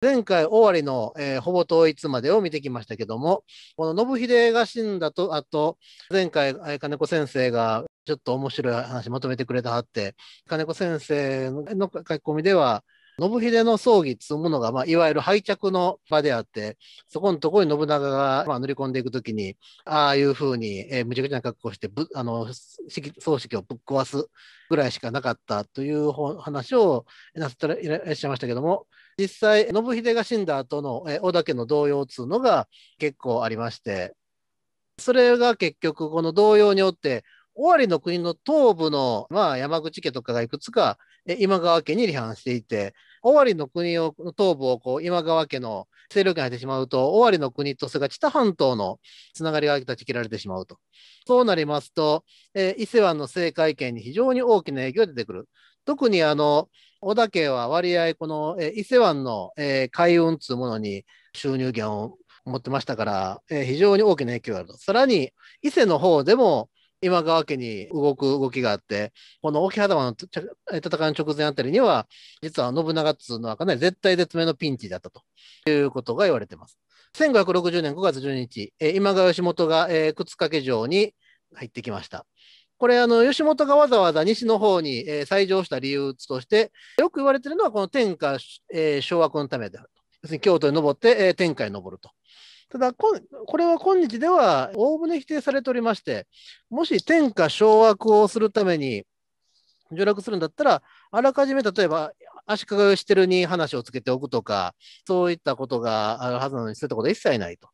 前回終わりの、えー、ほぼ統一までを見てきましたけども、この信秀が死んだと、あと、前回、金子先生がちょっと面白い話まとめてくれたはって、金子先生の書き込みでは、信秀の葬儀というものが、まあ、いわゆる廃着の場であって、そこのところに信長が、まあ、り込んでいくときに、ああいうふうに、えー、むちゃくちゃな格好してぶあの式、葬式をぶっ壊すぐらいしかなかったという話をなさっていらっしゃいましたけども、実際、信秀が死んだ後の織田家の動揺っついうのが結構ありまして、それが結局、この動揺によって、尾張の国の東部の、まあ、山口家とかがいくつか今川家に離反していて、尾張の国を、東部をこう今川家の勢力に入ってしまうと、尾張の国とそれから知多半島のつながりが断ち切られてしまうと。そうなりますと、えー、伊勢湾の政界圏に非常に大きな影響が出てくる。特にあの、小田家は割合この、伊勢湾の、海運っつうものに収入源を持ってましたから、非常に大きな影響があると。さらに伊勢の方でも今川家に動く動きがあって、この沖肌の戦いの直前あたりには、実は信長っつうのはかなり絶対絶命のピンチだったということが言われています。1560年5月12日、今川義元が、え靴掛城に入ってきました。これ、あの、吉本がわざわざ西の方に、えー、再上した理由として、よく言われてるのは、この天下、えー、掌握のためであると。要するに京都に登って、えー、天下に登ると。ただこ、これは今日では大船否定されておりまして、もし天下掌握をするために上落するんだったら、あらかじめ例えば足利義輝に話をつけておくとか、そういったことがあるはずなのに、そういったことは一切ないと。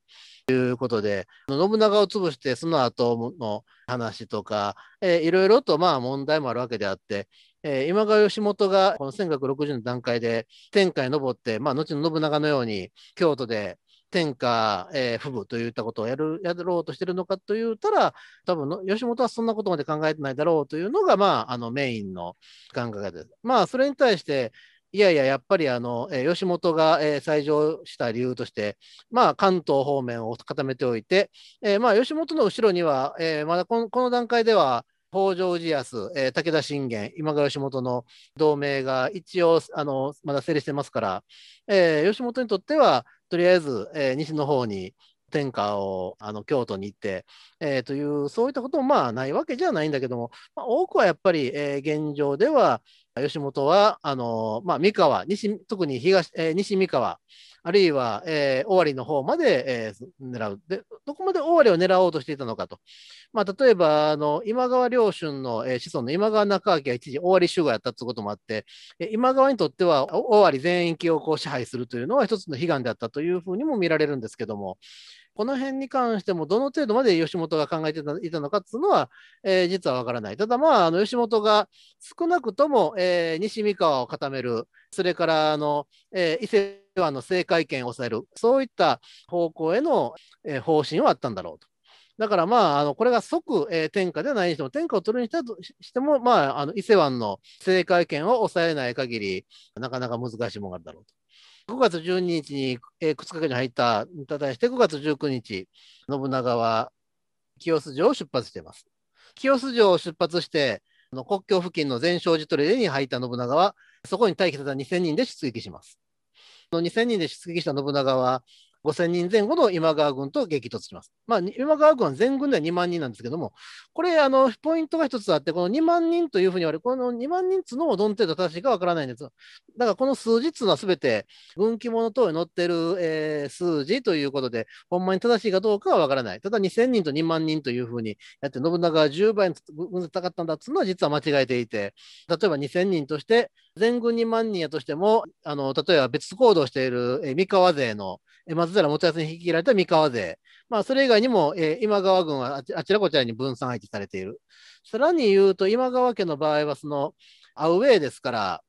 ということで、信長を潰して、その後の話とか、えー、いろいろとまあ問題もあるわけであって、えー、今川義元がこの1160の段階で天下へ上って、まあ、後の信長のように京都で天下、えー、父母といったことをやるやろうとしてるのかというたら、多分の義元はそんなことまで考えてないだろうというのが、まあ、あのメインの考え方です。まあ、それに対して、いやいや、やっぱりあの、え吉本が、えー、上した理由として、まあ、関東方面を固めておいて、えー、まあ、吉本の後ろには、えー、まだこのこの段階では、北条氏康、えー、武田信玄、今川義元の同盟が一応あの、まだ成立してますから、え吉本にとっては、とりあえず、え西の方に天下をあの京都に行って、えー、というそういったこともまあないわけじゃないんだけども、まあ、多くはやっぱり、えー、現状では吉本は、あのまあ、三河、西特に東、えー、西三河、あるいは、えー、尾張の方まで、えー、狙うで、どこまで尾張を狙おうとしていたのかと、まあ、例えばあの今川良春の、えー、子孫の今川中明が一時尾張守がやったということもあって、えー、今川にとっては尾張全域をこう支配するというのは一つの悲願であったというふうにも見られるんですけども、この辺に関してもどの程度まで吉本が考えていたのかっていうのは、えー、実はわからない。ただまあ、あの吉本が少なくとも、えー、西三河を固める、それからあの、えー、伊勢湾の政界権を抑える、そういった方向への、えー、方針はあったんだろうと。だからまあ、あのこれが即、えー、天下ではないにしても、天下を取るにしたとしても、まあ、あの伊勢湾の政界権を抑えない限り、なかなか難しいものがあるだろうと。5月12日に、えー、靴掛けに入ったに対して5月19日、信長は清洲城を出発しています。清洲城を出発して、の国境付近の全勝寺トレレに入った信長は、そこに待機された2000人で出撃します。の2000人で出撃した信長は、5000人前後の今川軍と激突します。まあ、今川軍は全軍では2万人なんですけども、これ、あの、ポイントが一つあって、この2万人というふうに言われる、この2万人つのもどの程度正しいかわからないんです。だからこの数字つのはすべて、軍記物等に載ってる、えー、数字ということで、ほんまに正しいかどうかはわからない。ただ2000人と2万人というふうにやって、信長が10倍に軍戦ったんだつのは実は間違えていて、例えば2000人として、全軍2万人やとしても、あの、例えば別行動している、三河勢の松寺元康に引き切られた三河勢、まあ、それ以外にも、えー、今川軍はあちらこちらに分散配置されている。さらに言うと、今川家の場合は、その、アウェーですから、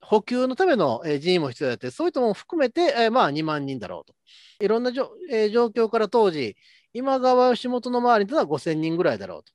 補給のための人員も必要だって、そういったものも含めて、えー、まあ、2万人だろうと。いろんなじょ、えー、状況から当時、今川吉本の周りというのは5000人ぐらいだろうと。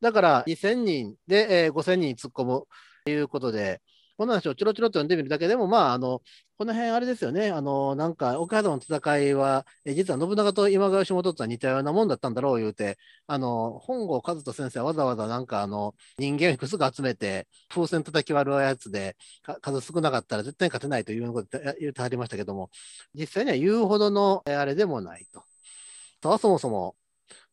だから、2000人で、えー、5000人突っ込むということで、この話をちょろちょろと読んでみるだけでも、まあ、あのこの辺、あれですよね、あのなんか、岡山の戦いは、実は信長と今川義元とは似たようなもんだったんだろう言うて、あの本郷和人先生はわざわざなんかあの人間をいくつか集めて、風船叩き割るやつで、数少なかったら絶対勝てないということ言ってはりましたけども、実際には言うほどのあれでもないと。とはそもそも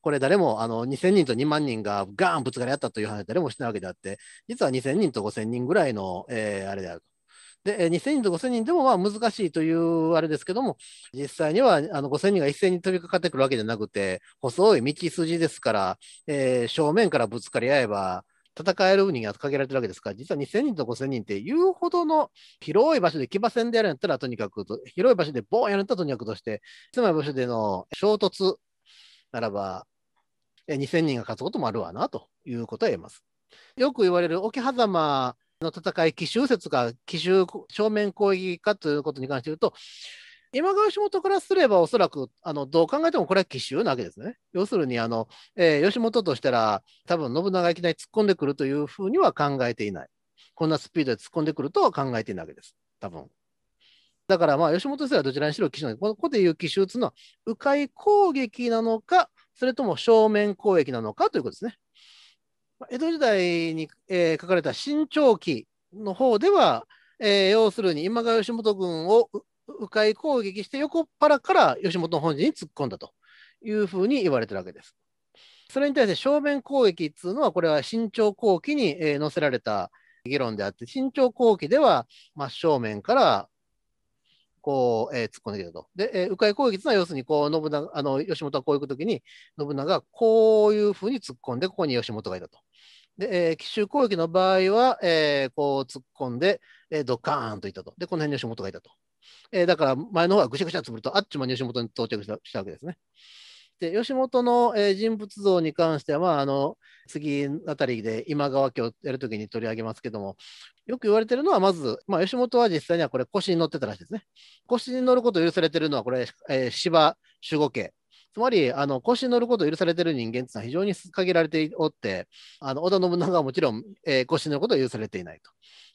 これ誰もあの2000人と2万人がガーンぶつかり合ったという話誰もしてないわけであって、実は2000人と5000人ぐらいの、えー、あれであるで、2000人と5000人でもまあ難しいというあれですけども、実際にはあの5000人が一斉に飛びかかってくるわけじゃなくて、細い道筋ですから、えー、正面からぶつかり合えば、戦える人が限られてるわけですから、実は2000人と5000人って言うほどの広い場所で騎馬戦でやるんやったら、とにかく広い場所でボーンやるんやったらとにかくとして、狭い場所での衝突ならば、2000人が勝つこともあるわなということは言えます。よく言われる沖狭間の戦い、奇襲説か奇襲正面攻撃かということに関して言うと、今川義元からすれば、おそらくあのどう考えてもこれは奇襲なわけですね。要するにあの、えー、吉本としたら、多分信長がいきなり突っ込んでくるというふうには考えていない。こんなスピードで突っ込んでくるとは考えていないわけです、多分だからまあ吉本生はどちらにしろ奇襲なのか、ここでいう奇襲というのは、迂回攻撃なのか、それとも正面攻撃なのかということですね。江戸時代に、えー、書かれた新潮記の方では、えー、要するに今川義元軍を迂回攻撃して横っ腹から吉本本陣に突っ込んだというふうに言われてるわけです。それに対して正面攻撃っていうのは、これは新潮後期に、えー、載せられた議論であって、新潮後期では真正面からこう、えー、突っ込んできたと。で、えー、迂回攻撃というのは要するにこう信長あの吉本がこう行くときに信長がこういうふうに突っ込んでここに吉本がいたと。で、えー、奇襲攻撃の場合は、えー、こう突っ込んで、えー、ドカーンといたと。で、この辺に吉本がいたと。えー、だから前の方はぐしゃぐしゃつぶると、あっちも吉本に到着したしたわけですね。で、吉本の、えー、人物像に関しては、まあ、あの次あたりで今川家をやるときに取り上げますけども、よく言われてるのは、まず、まあ、吉本は実際にはこれ、腰に乗ってたらしいですね。腰に乗ることを許されてるのは、これ、えー、芝守護家。つまり、あの腰に乗ることを許されてる人間っていうのは非常に限られておって、あの織田信長はもちろん、えー、腰に乗ることを許されていないと。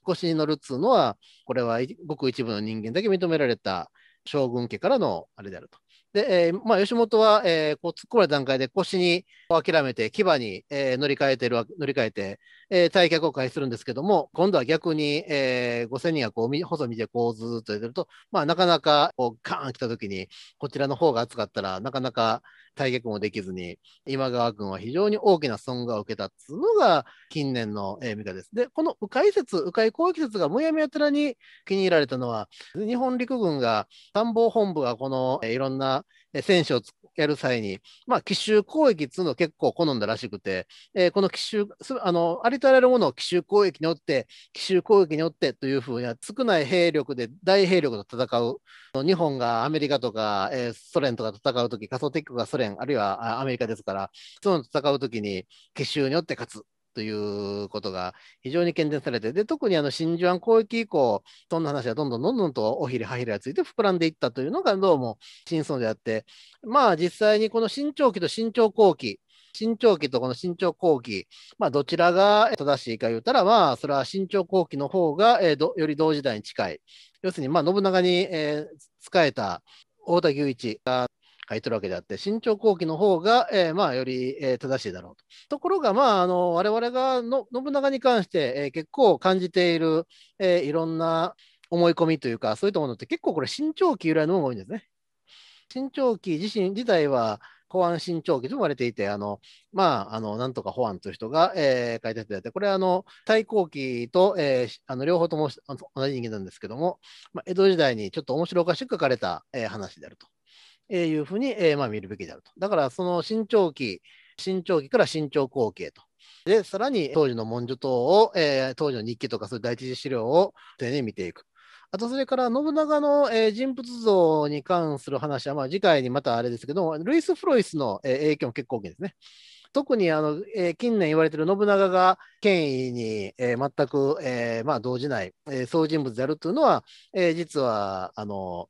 腰に乗るっつうのは、これはごく一部の人間だけ認められた将軍家からのあれであると。で、えー、まあ、吉本は、えー、こう突っ込まれた段階で腰に諦めて、牙に、えー、乗り換えてるわ、乗り換えて、えー、退却を開始するんですけども、今度は逆に、えー、5000人が細身でこうずっとやてると、まあ、なかなかこうカーン来た時に、こちらの方が熱かったらなかなか退却もできずに、今川軍は非常に大きな損害を受けたっいうのが近年の、えー、見方です。で、この迂回説、迂回攻撃説がむやみやたらに気に入られたのは、日本陸軍が参謀本部がこの、えー、いろんな戦士をやる際に、まあ、奇襲攻撃っていうのを結構好んだらしくて、えー、この奇襲あの、ありとあらゆるものを奇襲攻撃によって、奇襲攻撃によってというふうは少ない兵力で大兵力と戦う、日本がアメリカとか、えー、ソ連とか戦うとき、仮想敵国がソ連、あるいはアメリカですから、その戦うときに奇襲によって勝つ。ということが非常に懸念されて、で特にあの真珠湾攻撃以降、そんな話はどんどんどんどんとおひれ、はひれがついて膨らんでいったというのがどうも真相であって、まあ実際にこの新潮期と新潮後期、新潮期とこの新潮後期、まあ、どちらが正しいか言うたら、まあ、それは新潮後期の方が、えー、より同時代に近い。要するに、まあ、信長に、えー、仕えた太田雄一が書いてるわけであって、慎重後期の方が、えー、まあ、より、えー、正しいだろうと。ところが、まあ、あの我々がの信長に関して、えー、結構感じている、えー、いろんな思い込みというか、そういったものって結構これ、慎重期由来の方が多いんですね。慎重期自身自体は、保安新潮期と呼ばれていて、あの、まあ、あの、なんとか保安という人が、えー、書いた人であって、これあの、対抗期と、えー、あの、両方とも同じ人間なんですけども、まあ、江戸時代にちょっと面白おかしく書かれた、えー、話であると。えいうふうに、えー、まあ、見るべきであると。だからその新潮期、新潮期から新潮後継と。で、さらに当時の文書等を、えー、当時の日記とかそういう第一次資料を丁寧に見ていく。あと、それから信長の、えー、人物像に関する話は、まあ、次回にまたあれですけどルイス・フロイスの、えー、影響も結構大きいですね。特にあの、えー、近年言われている信長が権威に、えー、全く、えーまあ、動じない、えー、そう人物であるというのは、えー、実はあの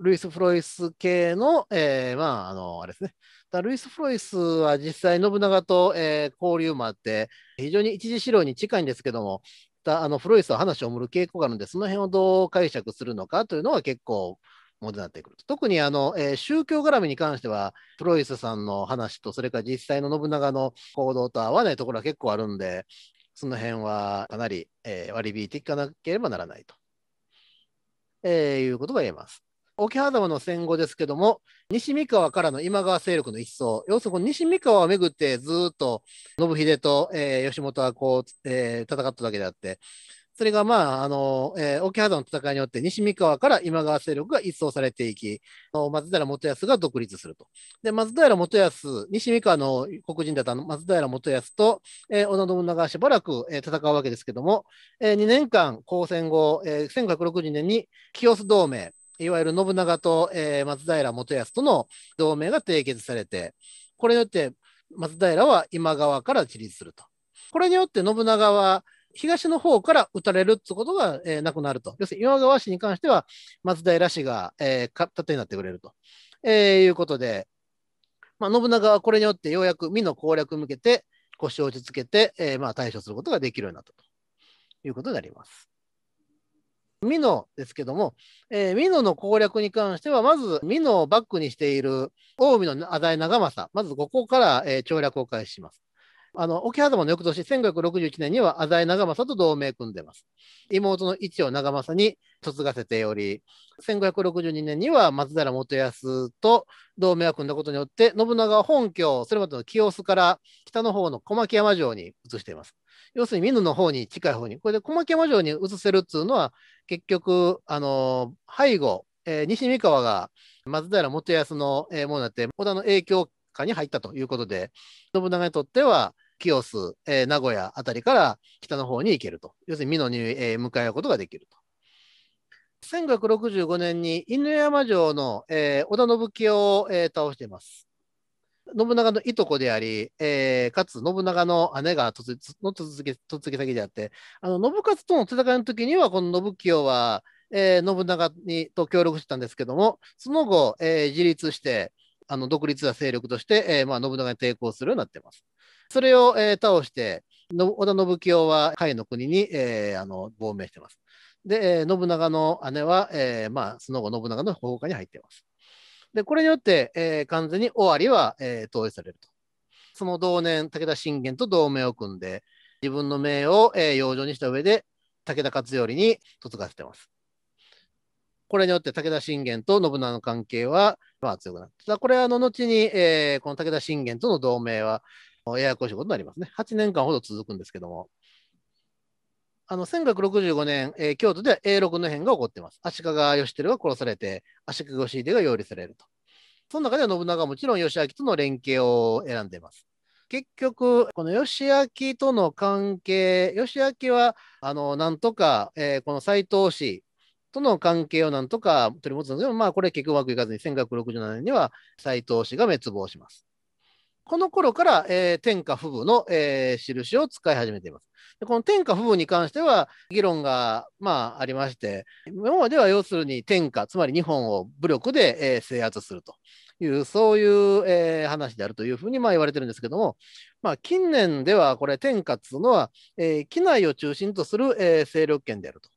ルイス・フロイス系の、えー、まあ、あの、あれですね。だルイス・フロイスは実際、信長と、えー、交流もあって、非常に一次資料に近いんですけども、だあのフロイスは話を盛る傾向があるので、その辺をどう解釈するのかというのは結構、もになってくると特にあの、えー、宗教絡みに関しては、フロイスさんの話と、それから実際の信長の行動と合わないところは結構あるんで、その辺はかなり、えー、割り引いていかなければならないと、えー、いうことが言えます。沖狭間の戦後ですけども、西三河からの今川勢力の一掃、要するに西三河をめぐってずっと信秀と、えー、吉本はこう、えー、戦っただけであって、それがまあ、あの、えー、沖原の戦いによって西三河から今川勢力が一掃されていき、松平元康が独立すると。で、松平元康、西三河の黒人だった松平元康と、えー、織田信長はしばらく、えー、戦うわけですけども、えー、2年間、交戦後、えー、1960年に清須同盟、いわゆる信長と、えー、松平元康との同盟が締結されて、これによって松平は今川から自立すると。これによって信長は東の方から撃たれるってことが、えー、なくなると。要するに今川氏に関しては松平氏が、えー、盾になってくれると、えー、いうことで、まあ、信長はこれによってようやく身の攻略に向けて腰を落ち着けて、えー、まあ対処することができるようになったということになります。美濃ですけども、えー、ミノの攻略に関しては、まず美濃をバックにしている近江の浅井長政、まずここから、えー、調略を開始します。あの、沖狭間の翌年、1561年には浅井長政と同盟組んでます。妹の一を長政に嫁がせており、1562年には松平元康と同盟を組んだことによって、信長は本拠、それまでの清須から北の方の小牧山城に移しています。要するに美濃の方に近い方に、これで小牧山城に移せるっていうのは、結局、あの背後、えー、西三河が松平元康の、えものになって、織田の影響下に入ったということで、信長にとっては、清須、えー、名古屋あたりから北の方に行けると。要するに美濃に、えー、向かうことができると。1565年に犬山城の、えー、織田信清を、えー、倒しています。信長のいとこであり、えー、かつ信長の姉が突の突撃突け先であって、あの信勝との戦いの時には、この信清は、えー、信長にと協力してたんですけども、その後、えー、自立して、あの独立は勢力として、えーまあ、信長に抵抗するようになってます。それを、えー、倒して、織田信清は甲斐の国に、えー、あの亡命してます。で、えー、信長の姉は、えーまあ、その後信長の保護下に入っています。で、これによって、えー、完全に尾張は、えー、投一されると。その同年、武田信玄と同盟を組んで、自分の命を、えー、養生にした上で、武田勝頼に嫁がせてます。これによって武田信玄と信長の関係は、まあ、強くなった。これはあの後に、えー、この武田信玄との同盟は、ややこしいことになりますね。8年間ほど続くんですけども。あの、1665年、えー、京都では永禄の変が起こっています。足利義輝が殺されて、足利義秀が擁立されると。その中では信長はもちろん義明との連携を選んでいます。結局、この義明との関係、義明は、あの、なんとか、えー、この斎藤氏との関係をなんとか取り持つので、まあ、これ結局うまくいかずに、1667年には斎藤氏が滅亡します。この頃から、えー、天下不武の、えー、印を使い始めています。でこの天下不武に関しては議論が、まあ、ありまして、今までは要するに天下、つまり日本を武力で、えー、制圧するという、そういう、えー、話であるというふうに、まあ、言われてるんですけども、まあ、近年ではこれ天下っいうのは、えー、機内を中心とする、えー、勢力圏であると。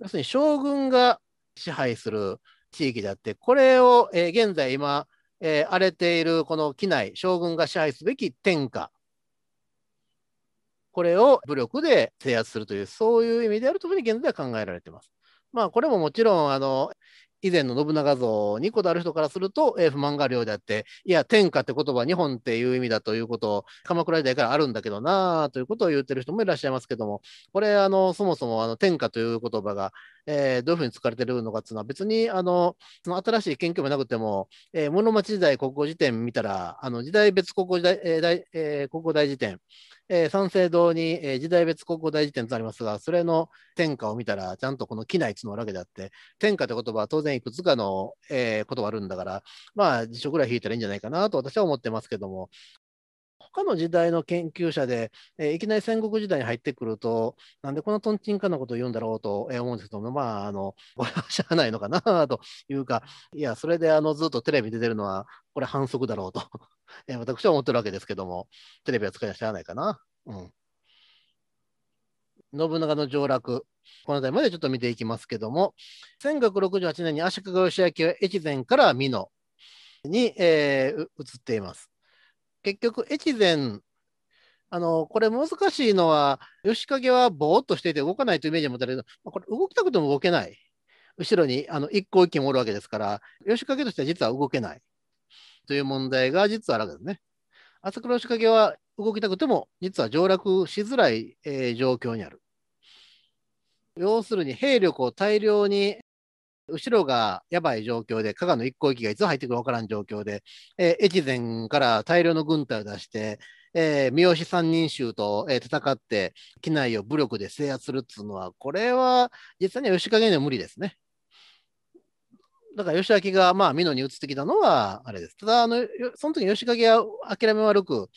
要するに将軍が支配する地域であって、これを、えー、現在今、えー、荒れているこの機内、将軍が支配すべき天下、これを武力で制圧するという、そういう意味であるというふうに現在は考えられています。まあ、これももちろん、あの、以前の信長像にこだわる人からすると、えー、不満があるようであって、いや、天下って言葉、日本っていう意味だということを、鎌倉時代からあるんだけどなということを言ってる人もいらっしゃいますけども、これ、あのそもそもあの天下という言葉が、えー、どういうふうに使われてるのかっていうのは、別にあのその新しい研究もなくても、えー、室町時代国語辞典見たら、あの時代別国語時代、えーえー、国語大辞典、えー、三省堂に、えー、時代別国語大辞典とありますが、それの天下を見たら、ちゃんとこの機内つのわけであって、天下って言葉は当然いくつかの、えー、こあるんだから、まあ辞書ぐらい引いたらいいんじゃないかなと私は思ってますけども、他の時代の研究者で、えー、いきなり戦国時代に入ってくると、なんでこのトとんちんかなことを言うんだろうと思うんですけども、まあ、あの、しゃあないのかな というか、いや、それであのずっとテレビ出てるのは、これ反則だろうと えー、私は思ってるわけですけども、テレビは使いなしゃあないかな。うん。信長の上洛、この辺りまでちょっと見ていきますけども、1568年に足利義明は越前から美濃に、えー、移っています。結局越前あのこれ難しいのは吉影はぼーっとしていて動かないというイメージを持たれるこれ動きたくても動けない後ろにあの一個一軒おるわけですから吉影としては実は動けないという問題が実はあるわけですね。朝倉吉影は動きたくても実は上落しづらい、えー、状況にある。要するに兵力を大量に後ろがやばい状況で、加賀の一向一がいつ入ってくるか分からん状況で、えー、越前から大量の軍隊を出して、えー、三好三人衆と、えー、戦って、機内を武力で制圧するっていうのは、これは実際には吉景には無理ですね。だから吉明が、まあ、美濃に移ってきたのは、あれです。ただ、あの、その時吉景は諦め悪く、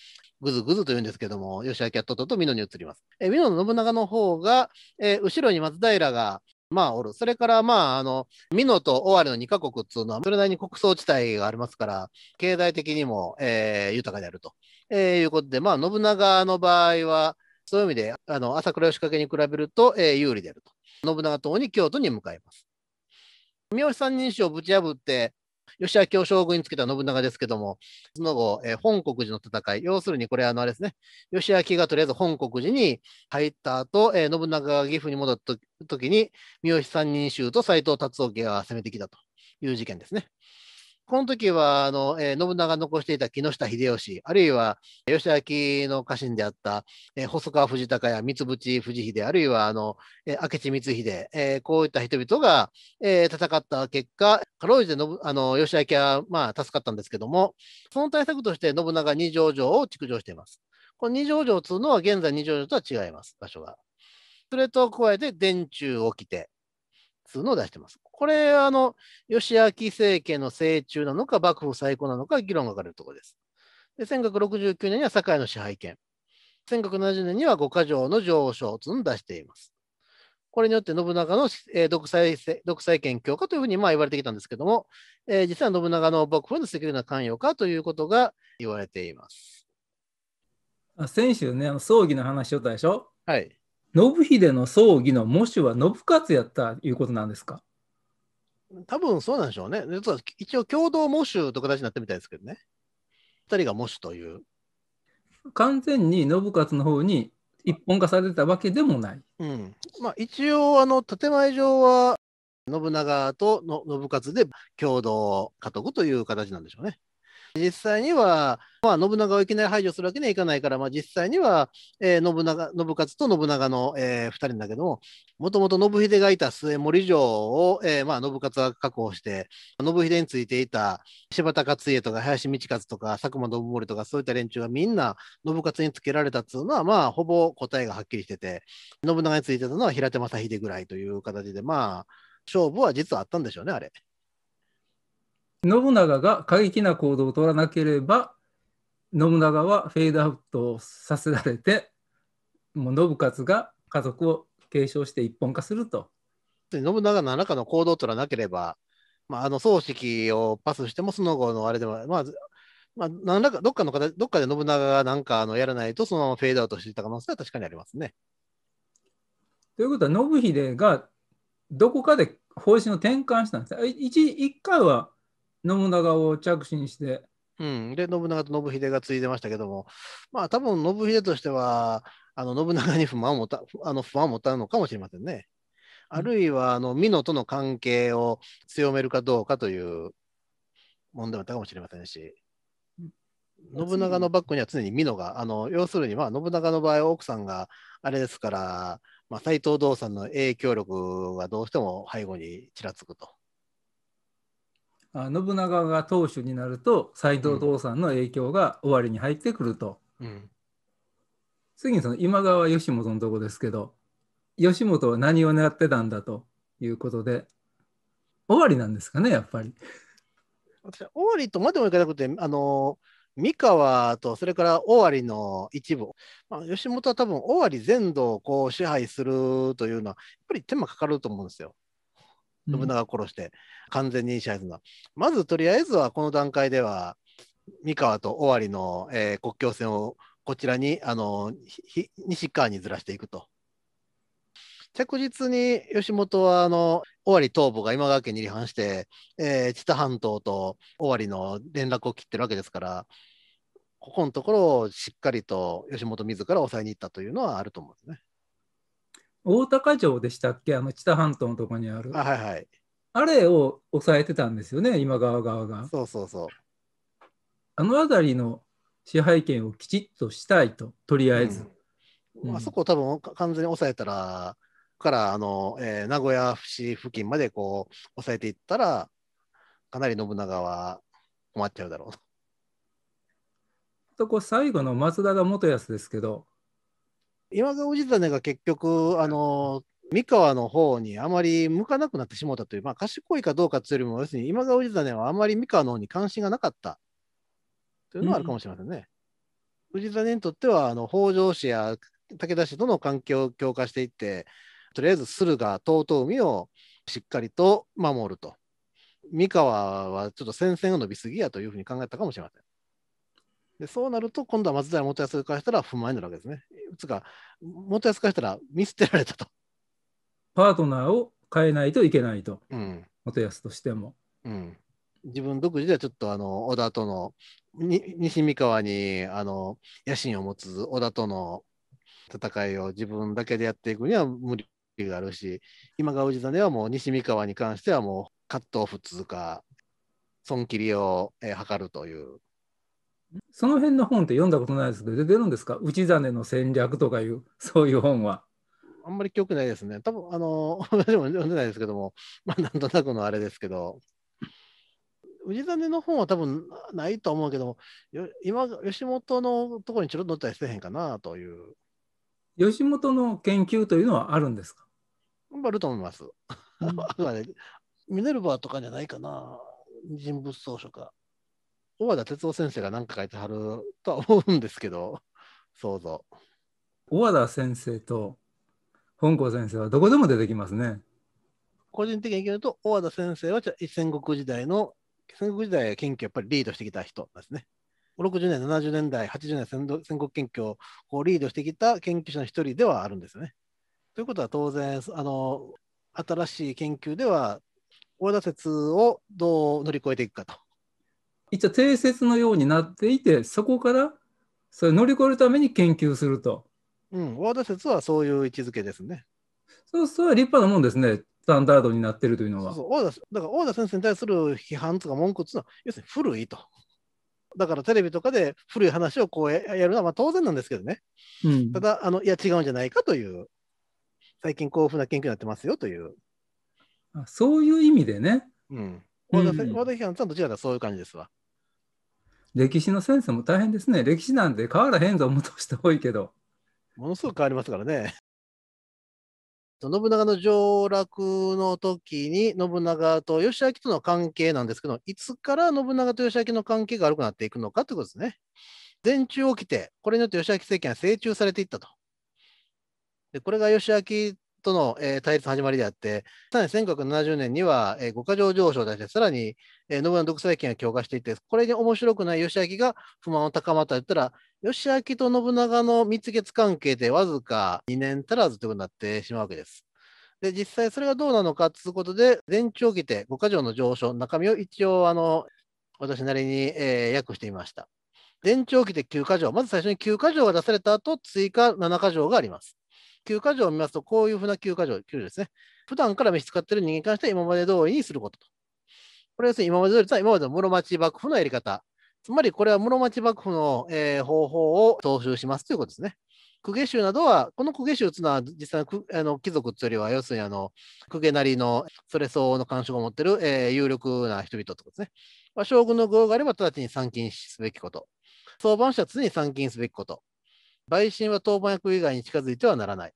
ぐずぐずと言うんですけども、吉明はとっとと美濃に移ります。え美濃の信長の方が、え後ろに松平がまあおる。それから、まあ、あの、美濃と尾張の2カ国っていうのは、それなりに国葬地帯がありますから、経済的にも、えー、豊かであると、えー、いうことで、まあ、信長の場合は、そういう意味で、あの、朝倉義景に比べると、えー、有利であると。信長ともに京都に向かいます。三好三人衆をぶち破って、吉明を将軍につけた信長ですけども、その後、えー、本国寺の戦い、要するにこれ、あの、あれですね、吉明がとりあえず本国寺に入った後、えー、信長が岐阜に戻った時に、三好三人衆と斎藤達夫家が攻めてきたという事件ですね。この時はあの、えー、信長が残していた木下秀吉、あるいは義明の家臣であった、えー、細川藤孝や三淵藤秀、あるいはあの、えー、明智光秀、えー、こういった人々が、えー、戦った結果、かろうじてあの義明は、まあ、助かったんですけども、その対策として信長二条城を築城しています。この二条城というのは現在二条城とは違います、場所が。それと加えて、電中を着て、つうのを出してます。これ、あの、義明政権の成中なのか、幕府最高なのか、議論が分かれるところです。で、1969年には堺の支配権。1970年には五箇条の上昇つん出しています。これによって信長の、え独裁独裁権強化というふうにまあ言われてきたんですけども、えー、実は信長の幕府への積極的な関与かということが言われています。先週ね、あの葬儀の話しったでしょはい。信秀の葬儀の喪主は信勝やったいうことなんですか多分そうなんでしょうね。一応共同喪主という形になってみたいですけどね。2人が喪主という。完全に信勝の方に一本化されてたわけでもない。うんまあ、一応あの建前上は信長との信勝で共同家督という形なんでしょうね。実際には、まあ、信長をいきなり排除するわけにはいかないから、まあ、実際には、えー、信長信勝と信長の、えー、2人だけどももともと信秀がいた末森城を、えーまあ、信勝は確保して信秀についていた柴田勝家とか林道勝とか佐久間信盛とかそういった連中がみんな信勝につけられたっていうのは、まあ、ほぼ答えがはっきりしてて信長についてたのは平手正秀ぐらいという形でまあ勝負は実はあったんでしょうねあれ。信長が過激な行動を取らなければ信長はフェードアウトさせられてもう信勝が家族を継承して一本化すると。信長が何らかの行動を取らなければ、まあ、あの葬式をパスしてもその後のあれでも、まあまあ、何らかどっかのどっかで信長が何かあのやらないとそのままフェードアウトしていた可能性は確かにありますね。ということは信秀がどこかで方針を転換したんです。一一回は信長を着信して。うん、で信長と信秀が継いでましたけどもまあ多分信秀としてはあの信長に不満を持たあの不満を持たのかもしれませんね。あるいはあの美濃との関係を強めるかどうかという問題もあったかもしれませんし。信長のバックには常に美濃が、あの要するに、まあ、信長の場合、奥さんがあれですから、まあ、斎藤道さんの影響力がどうしても背後にちらつくと。あ信長が当主になると斎藤道さんの影響が終わりに入ってくると、うん、次にその今川義元のとこですけど義元は何を狙ってたんだということで終わりなんですかねやっぱり。私は終わりとまでもいかなくてあの三河とそれから終わりの一部、まあ、義元は多分終わり全土をこう支配するというのはやっぱり手間かかると思うんですよ。信長殺して完全に支配するのは、うん、まずとりあえずはこの段階では三河と尾張の、えー、国境線をこちらにあの西側にずらしていくと。着実に吉本はあの尾張東部が今川家に離反して、えー、知多半島と尾張の連絡を切ってるわけですからここのところをしっかりと吉本自ら抑えに行ったというのはあると思うんですね。大高城でしたっけあの知多半島のとこにあるあ,、はいはい、あれを抑えてたんですよね今川側がそうそうそうあの辺りの支配権をきちっとしたいととりあえず、うんうん、あそこ多分完全に抑えたらからあの、えー、名古屋市付近までこう抑えていったらかなり信長は困っちゃうだろうとこ最後の松田が元康ですけど今川氏真が結局、あの、三河の方にあまり向かなくなってしまったという、まあ、賢いかどうかというよりも、要するに今川氏真はあまり三河の方に関心がなかったというのはあるかもしれませんね。氏、真、にとっては、あの北条氏や武田氏との関係を強化していって、とりあえず駿河、遠江をしっかりと守ると。三河はちょっと戦線を伸びすぎやというふうに考えたかもしれません。でそうなると、今度は松平元康からしたら不満になるわけですね。つか、元康からしたら見捨てられたと。パートナーを変えないといけないと、うん、元康としても。うん、自分独自ではちょっとあの織田との西三河にあの野心を持つ織田との戦いを自分だけでやっていくには無理があるし今川氏真はもう西三河に関してはもうカットオフか損切りを、えー、図るというその辺の本って読んだことないですけど、出てるんですか内真の戦略とかいう、そういう本は。あんまり記憶ないですね。多分あの、私 も読んでないですけども、まあ、なんとなくのあれですけど。氏真の本は多分ないと思うけども、今、吉本のところにちょろっと載ったりせへんかなという。吉本の研究というのはあるんですかあると思います。ん、ミネルヴァとかじゃないかな、人物奏書か。小和田哲夫先生が何か書いてはるとは思うんですけど、想像。小和田先生と本郷先生はどこでも出てきますね。個人的に言うと、小和田先生は戦国時代の、戦国時代研究やっぱりリードしてきた人ですね。60年、70年代、80年戦国研究をリードしてきた研究者の一人ではあるんですよね。ということは当然、あの新しい研究では、小田説をどう乗り越えていくかと一応定説のようになっていてそこからそれ乗り越えるために研究すると。うん、ワード説はそういう位置づけですね。そうそれは立派なもんですね、スタンダードになってるというのは。そうそうだから、大田先生に対する批判とか文句というのは、要するに古いと。だからテレビとかで古い話をこうやるのはまあ当然なんですけどね。うん、ただあの、いや、違うんじゃないかという、最近こういうふうな研究になってますよという。あそういう意味でね。うん。大田、うん、批判さんと違うのはそういう感じですわ。歴史の先生も大変ですね。歴史なんで変わらへんぞ、思として多いけど。ものすごく変わりますからね。信長の上洛の時に信長と義明との関係なんですけど、いつから信長と義明の関係が悪くなっていくのかということですね。前中を起きて、これによって義明政権は成長されていったと。でこれが義明との、対立の始まりであって、さらに1970年には、五か条上昇を出して、さらに、信長の独裁権が強化していて、これに面白くない義明が不満を高まったと言ったら、義明と信長の蜜月関係でわずか2年足らずということになってしまうわけです。で、実際それがどうなのかということで、前長期で五か条の上昇の中身を一応、あの、私なりに、えー、訳してみました。前長期で9か条、まず最初に9か条が出された後、追加7か条があります。休暇条を見ますと、こういうふうな休暇条、給料ですね。普段から召使っている人間に関しては今まで通りにすることと。これは要するに今まで通りとは今までの室町幕府のやり方。つまりこれは室町幕府の、えー、方法を踏襲しますということですね。公家衆などは、この公家衆というのは実際のあの貴族というよりは、要するにあの公家なりのそれ相応の慣習を持っている、えー、有力な人々ということですね。まあ、将軍の具合があれば直ちに参勤すべきこと。相番者は常に参勤すべきこと。陪審は当番役以外に近づいてはならない。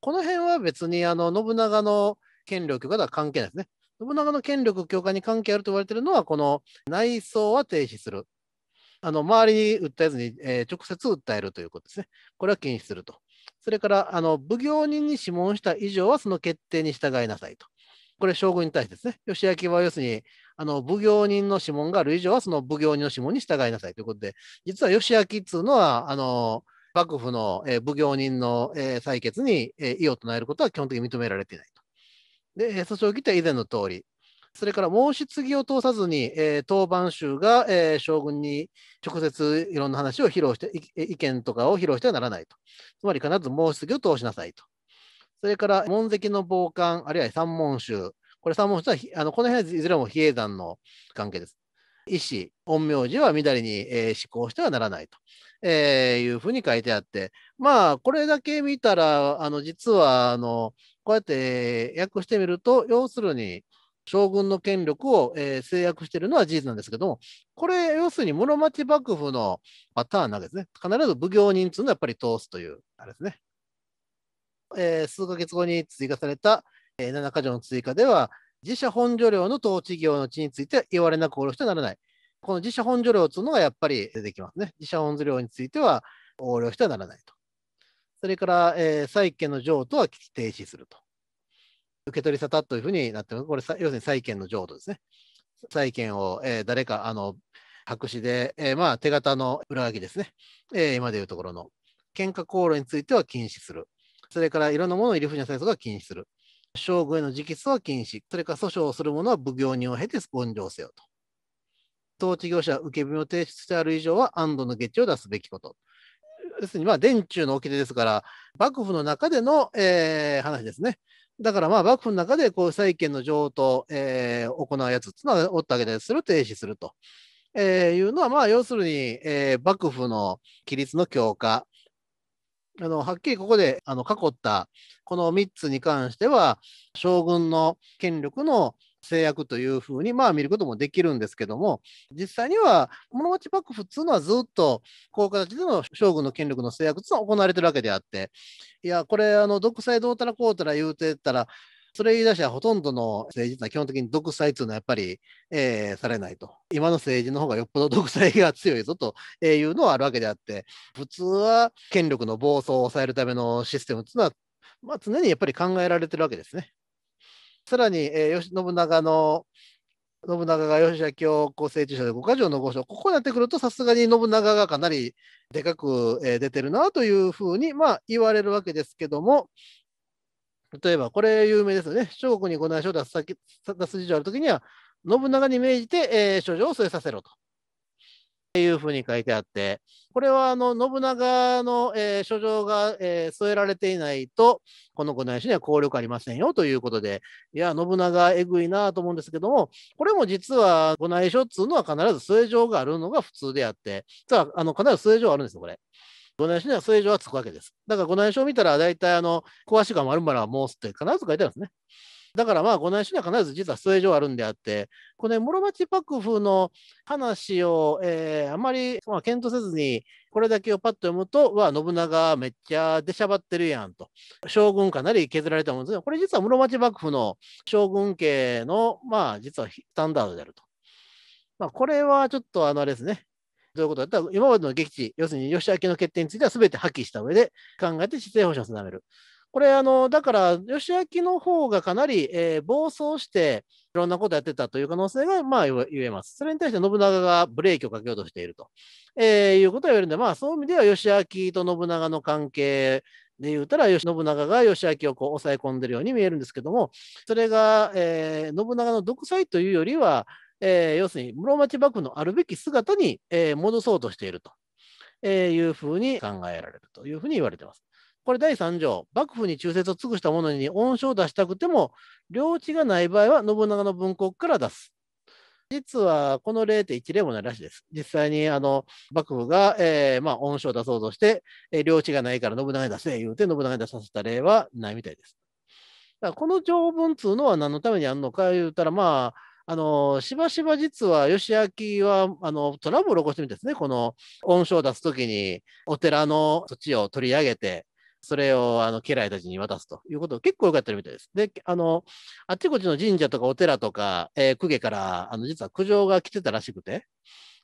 この辺は別にあの信長の権力とは関係ないですね。信長の権力強化に関係あると言われているのは、この内装は停止する。あの周りに訴えずに、えー、直接訴えるということですね。これは禁止すると。それから、あの奉行人に諮問した以上はその決定に従いなさいと。これ将軍に対してですね、義明は要するに、あの奉行人の指紋がある以上は、その奉行人の指紋に従いなさいということで、実は義明っていうのは、あの幕府の、えー、奉行人の、えー、採決に、えー、異を唱えることは基本的に認められていないと。で、訴訟を切って以前の通り、それから申し継ぎを通さずに、えー、当番衆が、えー、将軍に直接いろんな話を披露して、意見とかを披露してはならないと。つまり必ず申し継ぎを通しなさいと。それから門跡の傍観、あるいは三門集、これ三門集はあのこの辺はいずれも比叡山の関係です。医師、陰陽師はみだりに、えー、施行してはならないと、えー、いうふうに書いてあって、まあ、これだけ見たら、あの実はあのこうやって訳してみると、要するに、将軍の権力を、えー、制約しているのは事実なんですけども、これ、要するに室町幕府のパターンなわけですね。必ず奉行人というのはやっぱり通すという、あれですね。えー、数ヶ月後に追加された、えー、7か条の追加では、自社本所領の統治業の地については言われなく下ろしてはならない。この自社本所領というのがやっぱり出てきますね。自社本所領については横領してはならないと。それから、えー、債権の譲渡は停止すると。受け取り沙汰というふうになってます。これ、要するに債権の譲渡ですね。債権を、えー、誰か、あの、白紙で、えー、まあ、手形の裏書きですね。えー、今でいうところの。喧嘩口論については禁止する。それからいろんなものをイリフジャ戦争が禁止する。将軍への直筆は禁止。それから訴訟をする者は奉行人を経て温情せよと。統治業者は受け身を提出してある以上は安堵の下地を出すべきこと。要するに、まあ、殿中の掟ですから、幕府の中での、えー、話ですね。だから、まあ、幕府の中で、こう、債権の譲渡、えー、行うやつっていうのは、おったわけです。それを停止すると。えー、いうのは、まあ、要するに、えー、幕府の規律の強化、あのはっきりここであの囲ったこの3つに関しては将軍の権力の制約というふうにまあ見ることもできるんですけども実際には室町幕府っつうのはずっとこういう形での将軍の権力の制約っつうのは行われてるわけであっていやこれあの独裁どうたらこうたら言うてたらそれ言い出したらほとんどの政治は基本的に独裁というのはやっぱり、えー、されないと。今の政治の方がよっぽど独裁が強いぞというのはあるわけであって、普通は権力の暴走を抑えるためのシステムというのは、まあ、常にやっぱり考えられてるわけですね。さらに、えー、信長の信長が吉田教皇政治者で五か条の五章、ここになってくると、さすがに信長がかなりでかく出てるなというふうに、まあ、言われるわけですけども、例えば、これ有名ですよね。諸国にこの足を出す先出す事情あるときには、信長に命じて、えー、諸女を添えさせろと。いうふうに書いてあって、これはあの信長の、えー、書状が、えー、添えられていないと、この五内史には効力ありませんよということで、いや、信長えぐいなと思うんですけども、これも実は五内書っつうのは必ずえ状があるのが普通であって、実はあの必ずえ状あるんですよ、これ。五内視にはそれ以上はつくわけです。だから五内視を見たら、大体あの、詳しが丸々は申すって必ず書いてあるんですね。だからまあ、五内視には必ず実はそれ上あるんであって、この、ね、室町幕府の話を、えー、あまり、まあ、検討せずに、これだけをパッと読むと、わ、信長めっちゃ出しゃばってるやんと。将軍かなり削られたもんですね。これ実は室町幕府の将軍家の、まあ、実はスタンダードであると。まあ、これはちょっとあのあれですね、どういうことだったら、今までの撃地、要するに吉明の決定については全て破棄した上で考えて姿勢保障を定める。これ、あの、だから、吉明の方がかなり、えー、暴走して、いろんなことやってたという可能性が、まあ、言えます。それに対して信長がブレーキをかけようとしていると、えー、いうことを言えるんで、まあ、そういう意味では、吉明と信長の関係で言うたら、信長が義明をこう抑え込んでるように見えるんですけども、それが、えー、信長の独裁というよりは、えー、要するに室町幕府のあるべき姿に、えー、戻そうとしていると、えいうふうに考えられるというふうに言われています。これ第3条、幕府に忠誠を尽くした者に恩賞を出したくても、領地がない場合は信長の文国から出す。実はこの例って一例もないらしいです。実際にあの幕府が、えーまあ、恩賞を出そうとして、えー、領地がないから信長に出せ言うて信長に出させた例はないみたいです。だからこの条文っいうのは何のためにあるのか言うたら、まあ、あの、しばしば実は、義明は、あの、トラブルを起こしてみてんですね。この、恩賞を出すときに、お寺の土地を取り上げて、それをあの家来たちに渡すということを結構良かったみたいです。で、あの、あちこちの神社とかお寺とか、えー、公家から、あの、実は苦情が来てたらしくて、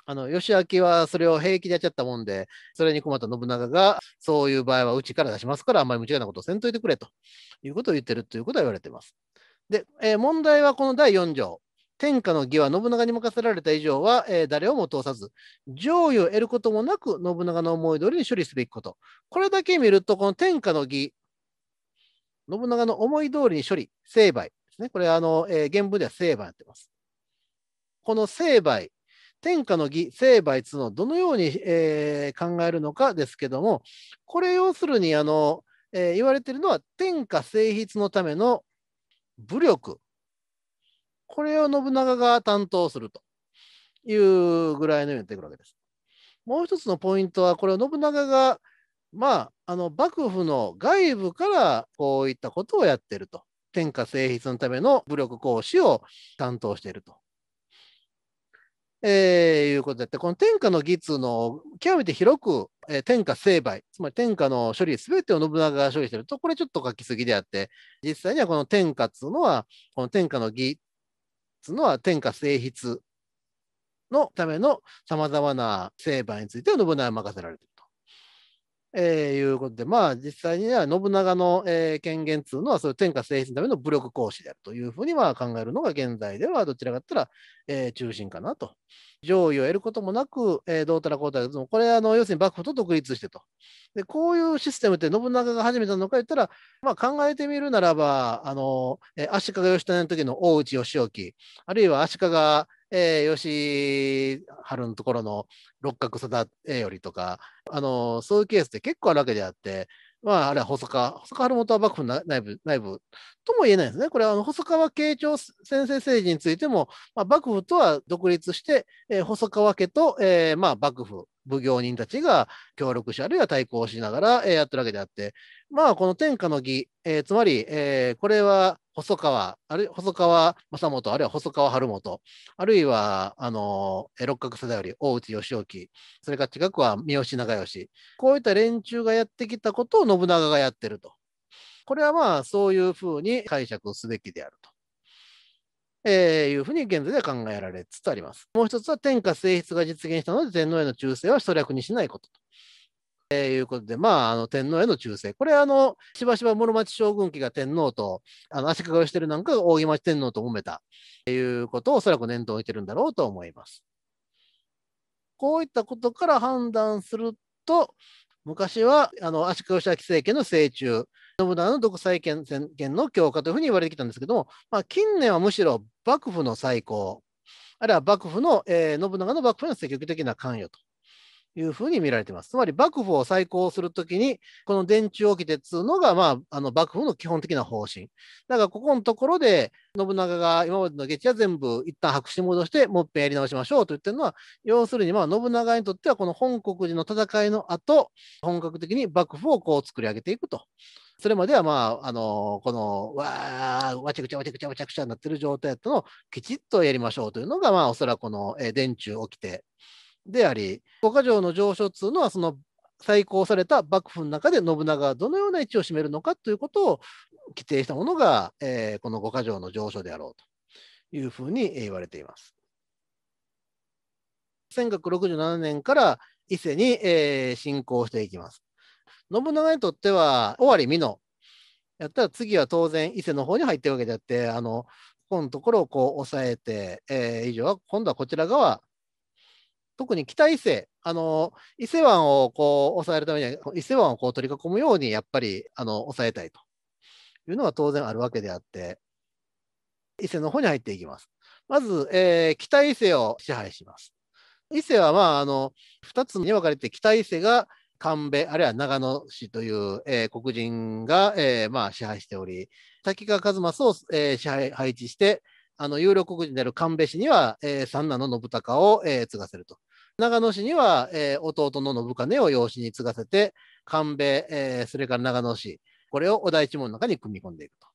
あの、義明はそれを平気でやっちゃったもんで、それに困った信長が、そういう場合はうちから出しますから、あんまり無違いなことをせんといてくれということを言ってるということは言われてます。で、えー、問題はこの第4条。天下の義は信長に任せられた以上は、えー、誰をも通さず、上位を得ることもなく、信長の思い通りに処理すべきこと。これだけ見ると、この天下の義、信長の思い通りに処理、成敗ですね。これ、あの、えー、原文では成敗やってます。この成敗、天下の義、成敗つのどのように、えー、考えるのかですけども、これ要するに、あの、えー、言われているのは、天下成筆のための武力、これを信長が担当するというぐらいのようになってくるわけです。もう一つのポイントは、これを信長が、まあ、あの幕府の外部からこういったことをやっていると。天下征筆のための武力行使を担当していると。えー、いうことであって、この天下の技術の極めて広く、えー、天下成敗、つまり天下の処理すべてを信長が処理してると、これちょっと書きすぎであって、実際にはこの天下っていうのは、この天下の義つのは天下征筆のためのさまざまな成敗について信長は任せられてる。えー、いうことで、まあ、実際には信長の、えー、権限というのは、そういう天下制止のための武力行使であるというふうには考えるのが、現在ではどちらかといったら、えー、中心かなと。上位を得ることもなく、えー、どうたらこうたら、これあの、要するに幕府と独立してと。で、こういうシステムって信長が始めたのか言ったら、まあ、考えてみるならば、あの、え足利義経の時の大内義興、あるいは足利えー、吉春のところの六角貞栄よりとか、あのー、そういうケースって結構あるわけであって、まあ、あれは細川、細川春元は幕府内部、内部とも言えないですね。これは、あの、細川慶長先生政治についても、まあ、幕府とは独立して、えー、細川家と、えー、まあ、幕府奉行人たちが協力し、あるいは対抗しながら、えー、やってるわけであって、まあ、この天下の儀、えー、つまり、えー、これは細川、ある細川正元、あるいは細川晴元、あるいは、あのー、六角よ頼、大内義興、それから近くは三好長慶、こういった連中がやってきたことを信長がやってると。これはまあ、そういうふうに解釈すべきであると。えー、いうふうに現在では考えられつつあります。もう一つは天下性質が実現したので天皇への忠誠は省略にしないことと。えー、いうことで、まあ、あの天皇への忠誠、これあの、しばしば室町将軍家が天皇とあの足利義輝なんかが大井町天皇と揉めたということをおそらく念頭に置いてるんだろうと思います。こういったことから判断すると、昔はあの足利義輝政権の成中、信長の独裁権の強化というふうに言われてきたんですけども、まあ、近年はむしろ幕府の再興、あるいは幕府の、えー、信長の幕府への積極的な関与というふうに見られています。つまり幕府を再興するときに、この電柱置きてつうのが、まあ、あの幕府の基本的な方針。だからここのところで、信長が今までの下地は全部一旦白紙戻して、もっぺんやり直しましょうと言ってるのは、要するにまあ信長にとってはこの本国寺の戦いの後、本格的に幕府をこう作り上げていくとそれまではまあ、あの、この、わー、わちゃくちゃわちゃくちゃわちゃくちゃになってる状態とったのをきちっとやりましょうというのが、まあ、おそらくこの、えー、電柱起きてであり、五箇条の上昇というのは、その再興された幕府の中で信長はどのような位置を占めるのかということを規定したものが、えー、この五箇条の上書であろうというふうに言われています。1 1 6 7年から伊勢に、えー、進行していきます。信長にとっては、尾張美濃やったら次は当然伊勢の方に入ってるわけであって、あの、ここのところをこう抑えて、えー、以上は今度はこちら側、特に北伊勢、あの、伊勢湾をこう抑えるためには、伊勢湾をこう取り囲むように、やっぱり、あの、抑えたいというのは当然あるわけであって、伊勢の方に入っていきます。まず、えー、北伊勢を支配します。伊勢は、まあ、あの、二つに分かれて、北伊勢が神戸、あるいは長野市という、えー、黒人が、えー、まあ、支配しており、滝川一正を、えー、支配配置して、あの有力黒人である神戸市には、えー、三男の信孝を、えー、継がせると。長野市には、えー、弟の信金を養子に継がせて、神戸、えー、それから長野市、これをお大地門の中に組み込んでいくと。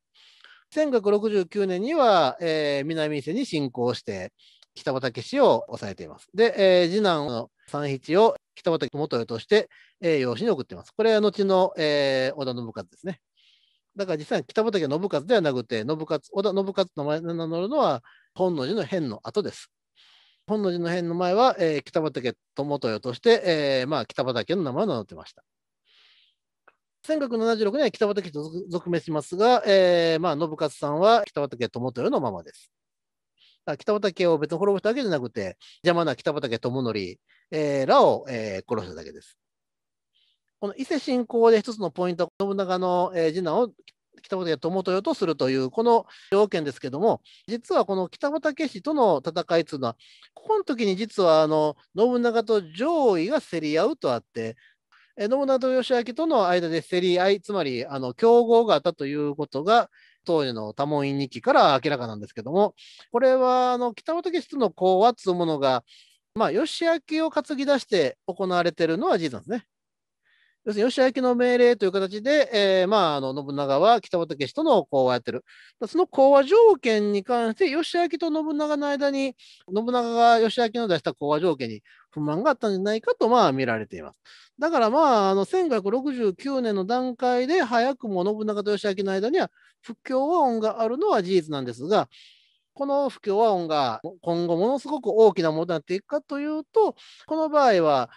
1969年には、えー、南伊勢に侵攻して、北畠氏を抑えています。で、えー、次男の三七を北畠元代として、えー、養子に送っています。これは後の、えー、織田信勝ですね。だから実際北畠信勝ではなくて、信勝、織田信勝の前名乗るのは本能寺の変の後です。本能寺の変の前は、えー、北畠元代として、えーまあ、北畠の名前を名乗ってました。1976年は北畠と続名しますが、えーまあ、信勝さんは北畠智豊のままです。北畠を別に滅ぼしたわけじゃなくて、邪魔な北畠智則、えー、らを、えー、殺しただけです。この伊勢信仰で一つのポイントは、信長の、えー、次男を北畠智豊とするという、この要件ですけども、実はこの北畠氏との戦いというのは、ここの時に実はあの信長と上位が競り合うとあって、信長と義明との間で競り合い、つまりあの競合があったということが、当時の多門院日記から明らかなんですけども、これはあの北畠氏との講和というものが、まあ、義明を担ぎ出して行われているのは事実なんですね。要するに、義明の命令という形で、えー、まあ、あの、信長は北畠氏との講和をやってる。その講和条件に関して、義明と信長の間に、信長が義明の出した講和条件に不満があったんじゃないかと、まあ、見られています。だから、まあ、あの、1569年の段階で、早くも信長と義明の間には、不協和音があるのは事実なんですが、この不協和音が今後ものすごく大きなものになっていくかというと、この場合は、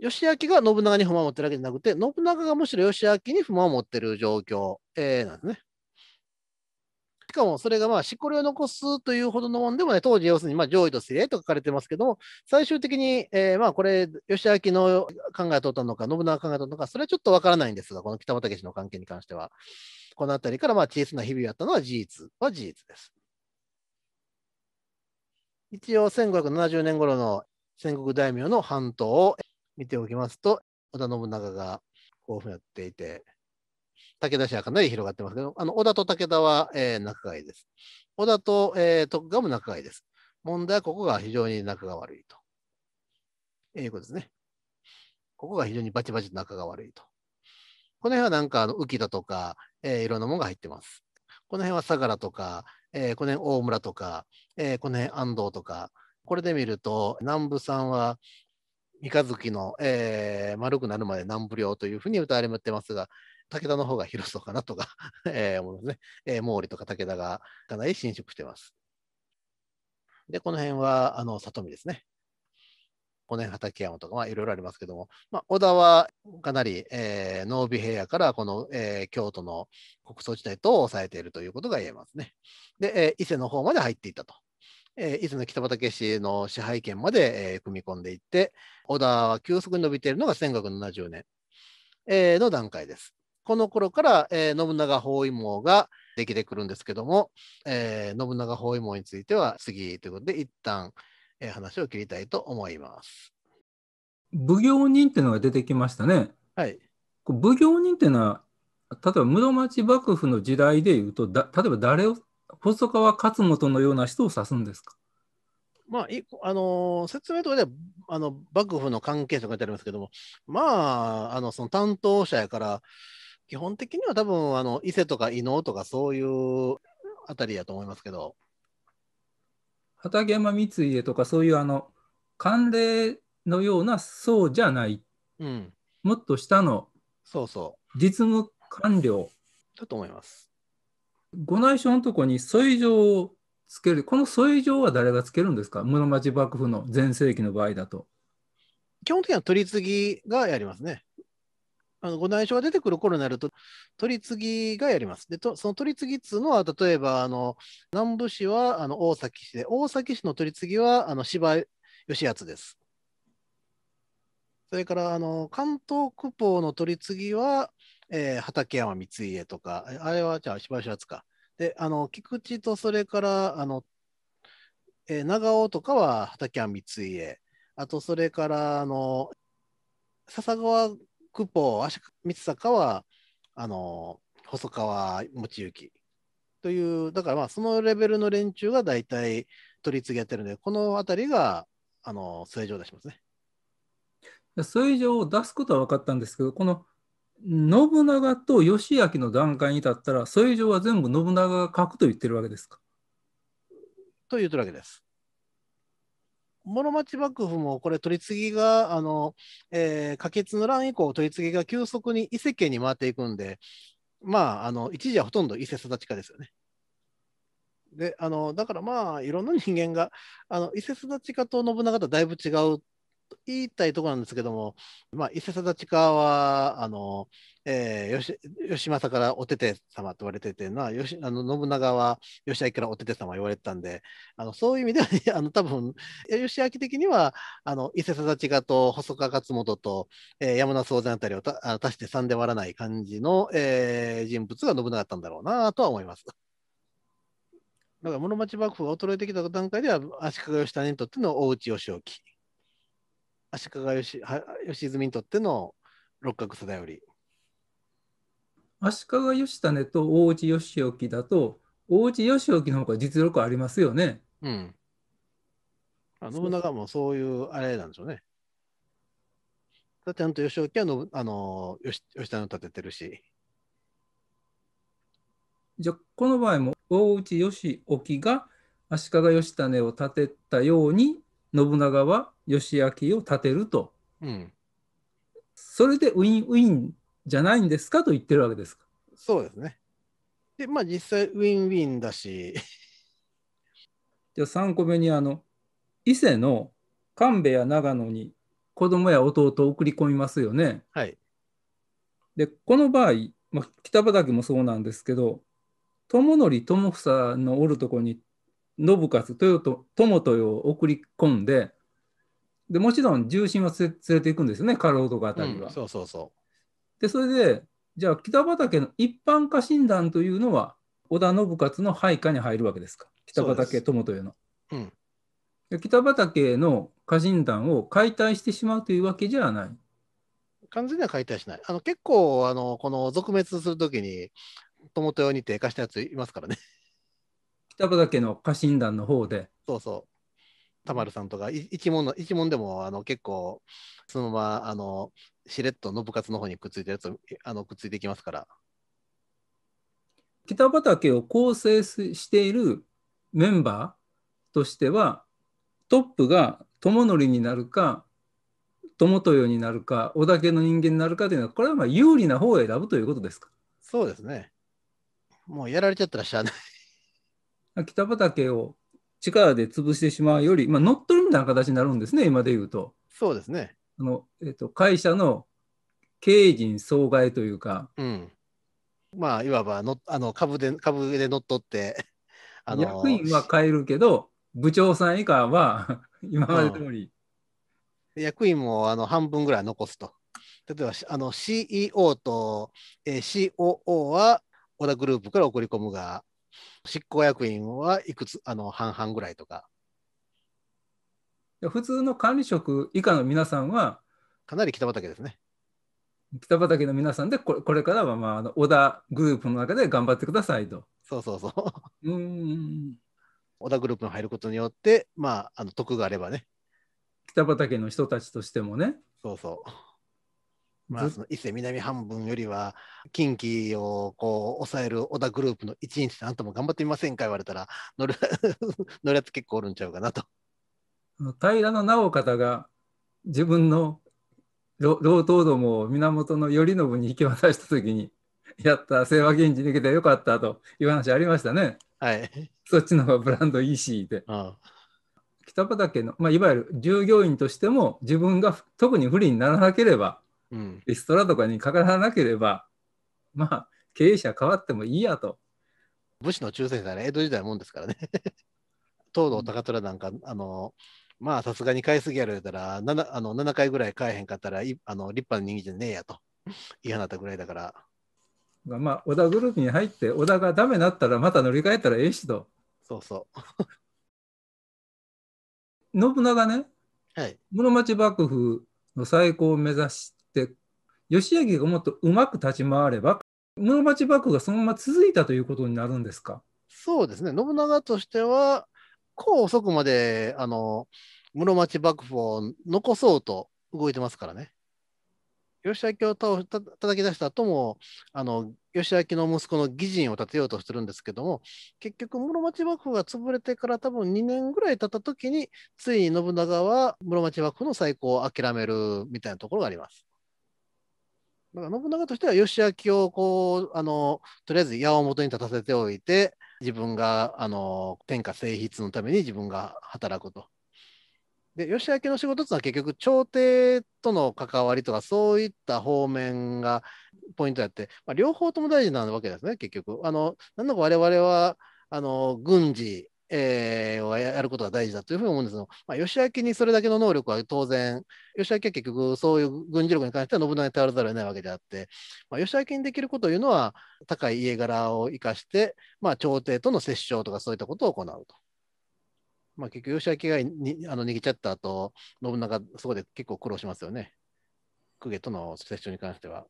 義明が信長に不満を持ってるわけじゃなくて、信長がむしろ義明に不満を持ってる状況、えー、なんですね。しかもそれがまあ、しこりを残すというほどのもんでもね、当時、要するにまあ上位と指令と書かれてますけども、最終的に、えー、まあこれ、義明の考えを取ったのか、信長が考えを取ったのか、それはちょっとわからないんですが、この北畠氏の関係に関しては。このあたりからまあ小さな日々をやったのは事実は事実です。一応1570年頃の戦国大名の半島を見ておきますと、織田信長がこういうふうにやっていて、武田氏はかなり広がってますけど、あの織田と武田は、えー、仲がいいです。織田と、えー、徳川も仲がいいです。問題はここが非常に仲が悪いと。えー、いうことですね。ここが非常にバチバチ仲が悪いと。この辺はなんかあの浮きだとか、えー、いろんなものが入ってます。この辺は相良とか、えー、この辺大村とか、えー、この辺安藤とか、これで見ると、南部さんは三日月の、えー、丸くなるまで南部領というふうに歌われてますが、武田の方が広そうかなとか えー、思いますね。えー、毛利とか武田がかなり侵食してます。で、この辺は、あの、里見ですね。五年畠山とか、まあ、いろいろありますけども、まあ、小田はかなり、えー、濃尾平野からこの、えー、京都の国葬地帯とを抑えているということが言えますね。で、えー、伊勢の方まで入っていったと。えー、伊勢の北畠氏の支配権まで、えー、組み込んでいって、小田は急速に伸びているのが1570年、えー、の段階です。この頃から、えー、信長包囲網ができてくるんですけども、えー、信長包囲網については次ということで、一旦、え話を切りたいと思います。奉行人っていうのが出てきましたね。はい。奉行人っていうのは、例えば室町幕府の時代でいうと、だ例えば誰を、細川勝元のような人を指すんですかまあ、いあのー、説明とかではあの幕府の関係者が書いてありますけども、まあ、あのその担当者やから、基本的には多分あの伊勢とか伊能とかそういうあたりやと思いますけど。畠山光家とかそういうあの慣例のようなそうじゃない、うん、もっと下のそうそう実務官僚だと思いますご内緒のとこに添状をつけるこの添状は誰がつけるんですか室町幕府の全盛期の場合だと基本的には取り次ぎがやりますねあのご内緒が出てくる頃になると、取り次ぎがやります。で、とその取り次ぎっていうのは、例えば、あの南部市はあの大崎市で、大崎市の取り次ぎはあの芝義厚です。それから、あの関東区法の取り次ぎは、えー、畠山光家とか、あれはじゃあ芝義厚か。で、あの菊池とそれから、あのえー、長尾とかは畠山光家。あと、それから、あの、笹川ク保足三坂はあの細川持行というだからまあそのレベルの連中が大体取り次ぎやってるのでこの辺りがあの水上出しますね。水上を出すことは分かったんですけどこの信長と義明の段階に至ったら水上は全部信長が書くと言ってるわけですかと言ってるわけです。室町幕府もこれ取り次ぎがあの、えー、可決の乱以降取り次ぎが急速に伊勢家に回っていくんでまああの一時はほとんど伊勢育ち家ですよね。であのだからまあいろんな人間があの伊勢育ち家と信長とだいぶ違う言いたいところなんですけども、まあ、伊勢定親はあの、えー、吉義政からおてて様と言われててな吉あの信長は義明からおてて様言われてたんであのそういう意味では、ね、あの多分義明的にはあの伊勢定親と細川勝元と、えー、山名総然あたりをたあ足して3で割らない感じの、えー、人物が信長だったんだろうなとは思います。だから室町幕府が衰えてきた段階では足利義種にとっての大内義興足利義義泉にとっての六角定頼。足利義種と大内義興だと大内義興の方が実力ありますよね。うん。信長もそういうあれなんでしょうね。だってんと義興はのあの義義種を立ててるし。じゃこの場合も大内義興が足利義種を立てたように信長は義明を立てると、うん、それでウィンウィンじゃないんですかと言ってるわけですか。そうですね。で、まあ実際ウィンウィンだし。じゃあ3個目にあの伊勢の神戸や長野に子供や弟を送り込みますよね。はい、でこの場合、まあ、北畠もそうなんですけど智則智房のおるとこに信勝豊友豊を送り込んででもちろん重心は連れていくんですよね、過労とかあたりは。うん、そうそうそうでそれで、じゃあ北畠の一般化診断というのは、織田信勝の配下に入るわけですか、北畠友豊の。ううん、北畠の家臣団を解体してしまうというわけじゃない。完全には解体しない。あの結構あの、この続滅するときに、友豊に低下したやついますからね。北畠の家臣団の方で。そうそう。田丸さんとか一問の一門でもあの結構そのままあのしれっと信活の方にくっついたやつあのくっついてきますから北畠を構成しているメンバーとしてはトップが友則になるか友豊になるか織田家の人間になるかというのはこれはまあ有利な方を選ぶということですかそうですねもうやられちゃったらしゃあない北畠を力で潰してしまうより、まあ、乗っ取るみたいな形になるんですね、今で言うと。そうですね。あのえーと、会社の経営陣総害というか。うん、まあ、いわばのあの株で株で乗っ取って。あのー、役員は変えるけど、部長さん以下は 今まで通り、うん、役員もあの半分ぐらい残すと。例えばあの CEO と、えー、COO は小田グループから送り込むが、執行役員はいくつ、あの半々ぐらいとか。普通の管理職以下の皆さんは、かなり北畑ですね。北畑の皆さんでこれ、これからは、まあ、あの小田グループの中で頑張ってくださいと。そうそうそう。うん小田グループに入ることによって、まあ、あの得があればね。北畑の人たちとしてもね。そうそう。まあ、その伊勢南半分よりは近畿をこう抑える小田グループの一日あんたも頑張ってみませんか言われたら乗る 乗るやつ結構おるんちゃうかなと。平の直方が自分の労働どもを源頼信に引き渡した時に やった清和源氏抜けてよかったという話ありましたね。はい、そっちの方がブランドいいしで。ああ北畠の、まあ、いわゆる従業員としても自分が特に不利にならなければうん、リストラとかにかからなければ、まあ、経営者変わってもいいやと。武士の中世だは江戸時代もんですからね。東堂高虎なんか、あの、まあ、さすがに買いすぎやられたら、7, あの7回ぐらい買えへんかったら、あの立派な人間じゃねえやと、嫌 なったぐらいだから。まあ、小田グループに入って、小田がダメになったら、また乗り換えたらええしと。そうそう。信長ね、はい、室町幕府の再興を目指しって義明がもっとうまく立ち回れば室町幕府がそのまま続いたということになるんですかそうですね信長としてはこう遅くまであの室町幕府を残そうと動いてますからね。義明を倒た叩き出した後もあの義明の息子の義人を立てようとしてるんですけども結局室町幕府が潰れてから多分2年ぐらい経った時についに信長は室町幕府の再興を諦めるみたいなところがあります。だから信長としては義明をこうあのとりあえず矢をとに立たせておいて自分があの天下正筆のために自分が働くと。で義明の仕事っていうのは結局朝廷との関わりとかそういった方面がポイントやって、まあ、両方とも大事なわけですね結局。あのなんだか我々はあの軍事えー、をやることが大事だというふうに思うんですど、まあ、義明にそれだけの能力は当然、義明は結局そういう軍事力に関しては信長に頼らざるを得ないわけであって、まあ、義明にできることというのは、高い家柄を生かして、まあ、朝廷との折衝とかそういったことを行うと。まあ、結局、義明がにあの逃ちゃった後、信長、そこで結構苦労しますよね。公家との折衝に関しては。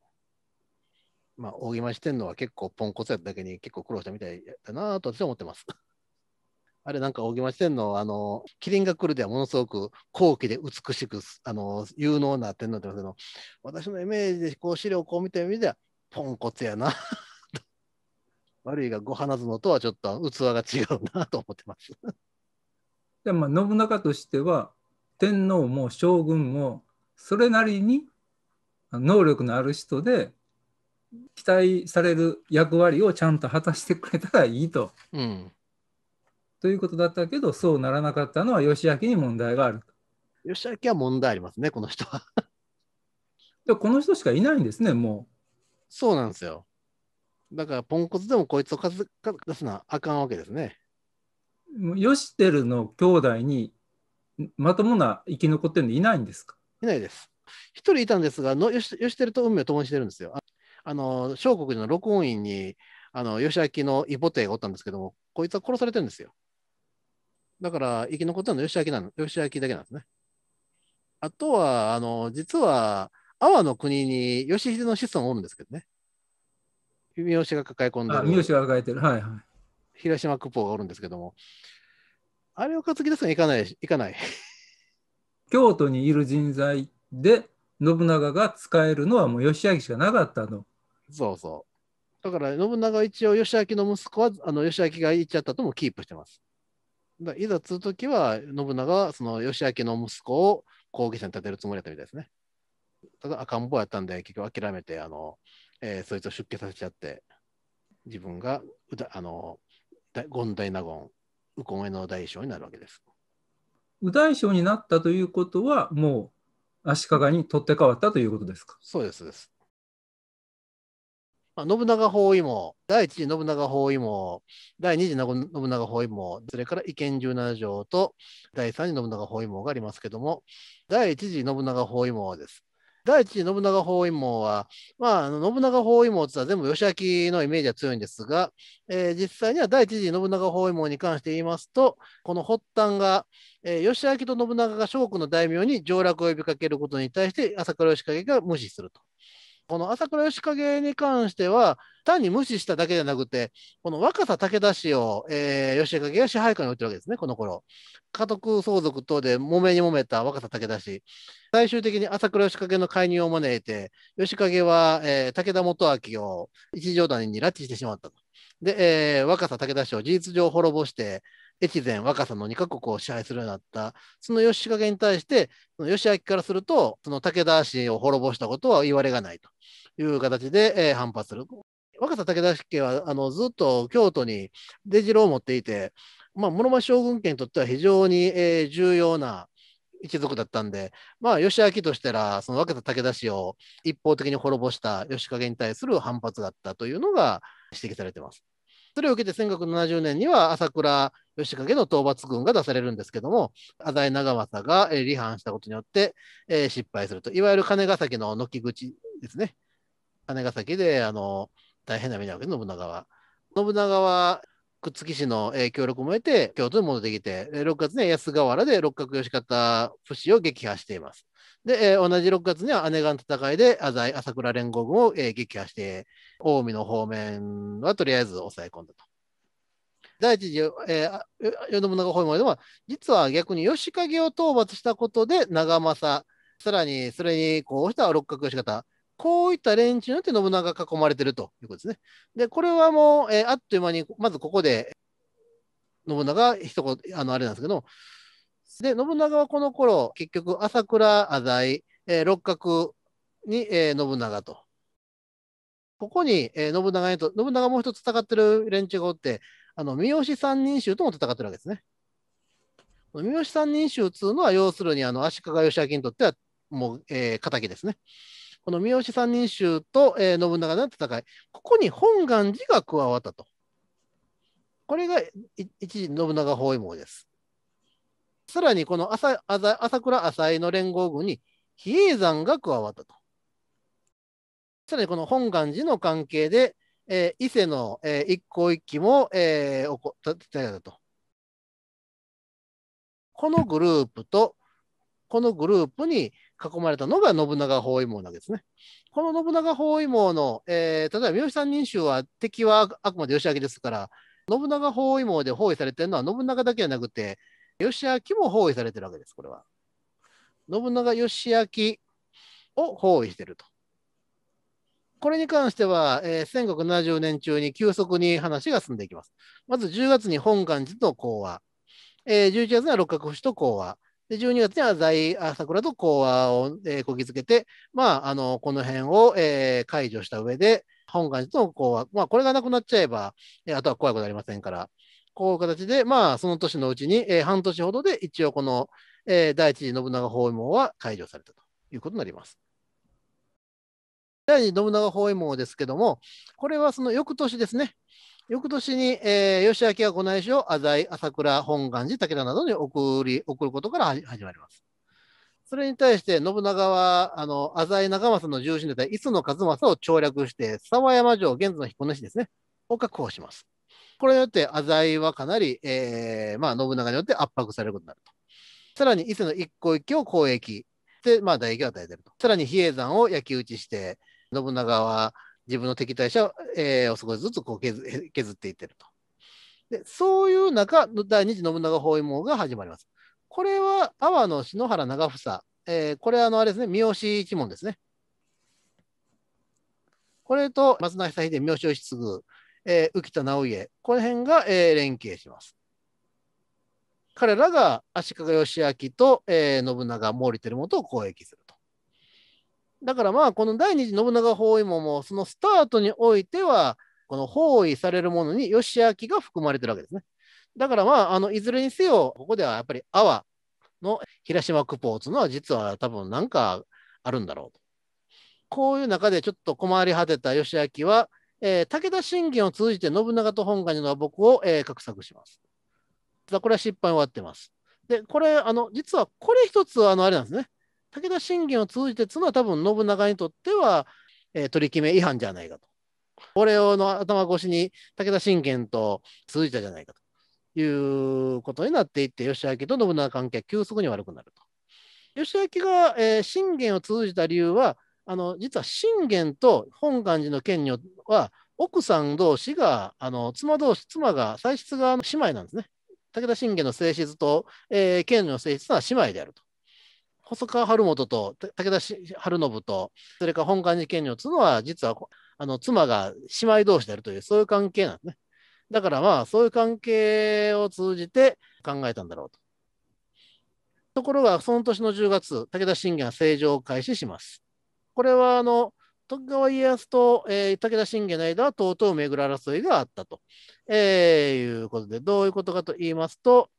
まあ、大木町天皇は結構ポンコツやっただけに結構苦労したみたいだなと私は思ってます。あれなんか大木町店の、あの、麒麟が来るではものすごく高貴で美しく、あの、有能な天皇って言ですけど、私のイメージでこう資料をこう見てみては、ポンコツやな 悪いが、ご花園とはちょっと器が違うなと思ってますでも、信長としては、天皇も将軍も、それなりに能力のある人で、期待される役割をちゃんと果たしてくれたらいいと。うんということだったけど、そうならなかったのは義明に問題がある。義明は問題ありますね、この人は。でこの人しかいないんですね、もう。そうなんですよ。だから、ポンコツでもこいつをかずか出すのはあかんわけですね。ヨシテルの兄弟にまともな生き残ってるのいないんですかいないです。一人いたんですが、のヨシテルと運命を共にしてるんですよ。あの、小国の録音院に、あの、ヨシアキのイボテがおったんですけども、こいつは殺されてるんですよ。だから生き残ったのは吉明なの、吉明だけなんですね。あとは、あの、実は、阿波の国に義秀の子孫をおるんですけどね。三好が抱え込んだ。三好が抱えてる。はいはい。広島クポがおるんですけども。あれを担ぎ出すにいかない、いかない。京都にいる人材で信長が使えるのはもう義明しかなかったの。そうそう。だから信長一応義明の息子は、あの義明が言っちゃったともキープしてます。だいざ継うときは、信長はその義明の息子を後継者に立てるつもりだったみたいですね。ただ赤ん坊やったんで、結局諦めて、あの、えー、そいつを出家させちゃって、自分がうだあの権大納言、右近衛の大将になるわけです。右大将になったということは、もう足利に取って代わったということですかそうですです。まあ、信長包囲網、第1次信長包囲網、第2次信長包囲網、それから意見十七条と第3次信長包囲網がありますけども、第1次信長包囲網です。第1次信長包囲網は、まあ、信長包囲網って言ったら全部義明のイメージは強いんですが、えー、実際には第1次信長包囲網に関して言いますと、この発端が、えー、義明と信長が諸国の大名に上洛を呼びかけることに対して、朝倉義景が無視すると。この朝倉義景に関しては、単に無視しただけじゃなくて、この若狭武田氏を、えー、義景が支配下に置いてるわけですね、この頃家督相続等で揉めに揉めた若狭武田氏、最終的に朝倉義景の介入を招いて、義景は、えー、武田元明を一条谷に拉致してしまったと。で、えー、若狭武田氏を事実上滅ぼして、越前、若狭の2カ国を支配するようになった、その義景に対して、その義明からすると、その武田氏を滅ぼしたことは言われがないと。いう形で、えー、反発する。若狭武田家はあのずっと京都に出城を持っていて、まあ、室町将軍家にとっては非常に、えー、重要な一族だったんで、まあ、義明としたら、その若狭武田氏を一方的に滅ぼした義景に対する反発だったというのが指摘されています。それを受けて1970年には朝倉義景の討伐軍が出されるんですけども、浅井長政が離反したことによって、えー、失敗すると。いわゆる金ヶ崎の軒口ですね。金ヶ崎であの大変な目に遭うわけ信長は。信長はくっつき氏の協力も得て、京都に戻ってきて、6月には安河原で六角義方不死を撃破しています。で、同じ6月には姉川の戦いで浅井朝倉連合軍を撃破して、近江の方面はとりあえず抑え込んだと。第一次、えー、世の長本面では、実は逆に義景を討伐したことで長政、さらにそれにこうした六角義方、こういった連中によって信長が囲まれてるということですね。で、これはもう、えー、あっという間に、まずここで、信長一言、あの、あれなんですけど、で、信長はこの頃、結局、朝倉、浅井、えー、六角に、えー、信長と。ここに、えー、信長にと、信長もう一つ戦ってる連中がおって、あの、三好三人衆とも戦ってるわけですね。三好三人衆っいうのは、要するに、あの、足利義明にとっては、もう、えー、敵ですね。この三好三人衆と、えー、信長の戦い、ここに本願寺が加わったと。これが一時信長包囲網です。さらにこの朝朝倉浅井の連合軍に比叡山が加わったと。さらにこの本願寺の関係で、えー、伊勢の、えー、一向一揆も、えー、起こったたと。このグループと、このグループに囲まれたのが信長包囲網なわけですね。この信長包囲網の、えー、例えば三好三人衆は敵はあくまで義明ですから、信長包囲網で包囲されてるのは信長だけじゃなくて、義明も包囲されてるわけです、これは。信長義明を包囲してると。これに関しては、えー、1570年中に急速に話が進んでいきます。まず10月に本願寺と講和、えー、11月には六角節と講和、で、12月には在桜と講和を、えー、こぎつけて、まあ、あの、この辺を、えー、解除した上で、本願寺との講和、まあ、これがなくなっちゃえば、えー、あとは怖いことありませんから、こういう形で、まあ、その年のうちに、えー、半年ほどで一応この、えー、第一次信長包囲網は解除されたということになります。第二次信長包囲網ですけども、これはその翌年ですね、翌年に、えー、吉明がご内書を浅井、朝倉、本願寺、武田などに送り、送ることから始まります。それに対して、信長は、あの、浅井長政の重臣であった磯野一政を調略して、沢山城、現在の彦根市ですね、を確保します。これによって、浅井はかなり、えー、まあ、信長によって圧迫されることになると。さらに、伊勢の一向一揆を攻撃して、まあ、打撃を与えていると。さらに、比叡山を焼き討ちして、信長は、自分の敵対者を、えー、少しずつこう削 削っていってると。でそういう中、第二次信長包囲網が始まります。これは阿波の篠原長房、えー、これはあのあれですね、三好一門ですね。これと松永久秀、三好義継、えー、浮田直家、この辺が、えー、連携します。彼らが足利義明と、えー、信長、毛利輝元を攻撃する。だからまあ、この第二次信長包囲網も、そのスタートにおいては、この包囲されるものに義明が含まれてるわけですね。だからまあ、あのいずれにせよ、ここではやっぱり阿波の平島クというのは実は多分なんかあるんだろうと。こういう中でちょっと困り果てた義明は、えー、武田信玄を通じて信長と本願寺の和睦を、えー、画策します。これは失敗終わってます。で、これ、あの、実はこれ一つ、あの、あれなんですね。武田信玄を通じてつのは多分信長にとっては、えー、取り決め違反じゃないかと。これをの頭越しに武田信玄と通じたじゃないかということになっていって義明と信長関係は急速に悪くなると。義明が、えー、信玄を通じた理由はあの実は信玄と本願寺の件には奥さん同士があの妻同士妻が歳出側の姉妹なんですね。武田信玄の性質と、えー、の性質は姉妹であると。細川晴元と武田晴信と、それから本願寺賢女というのは、実はあの妻が姉妹同士であるという、そういう関係なんですね。だからまあ、そういう関係を通じて考えたんだろうと。ところが、その年の10月、武田信玄は政治を開始します。これはあの徳川家康と、えー、武田信玄の間はとうとう巡る争いがあったと、えー、いうことで、どういうことかと言いますと、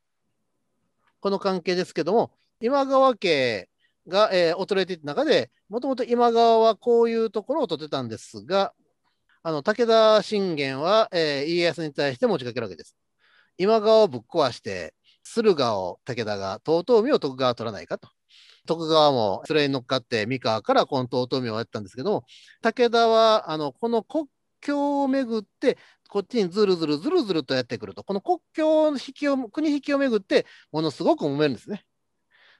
この関係ですけども、今川家が、えー、衰えていた中で、もともと今川はこういうところを取ってたんですが、あの武田信玄は、えー、家康に対して持ちかけるわけです。今川をぶっ壊して、駿河を武田が、遠江を徳川取らないかと。徳川もそれに乗っかって三河からこの遠江をやったんですけども、武田はあのこの国境をめぐって、こっちにずるずるずるずるとやってくると、この国境の引きを国引きをめぐって、ものすごく揉めるんですね。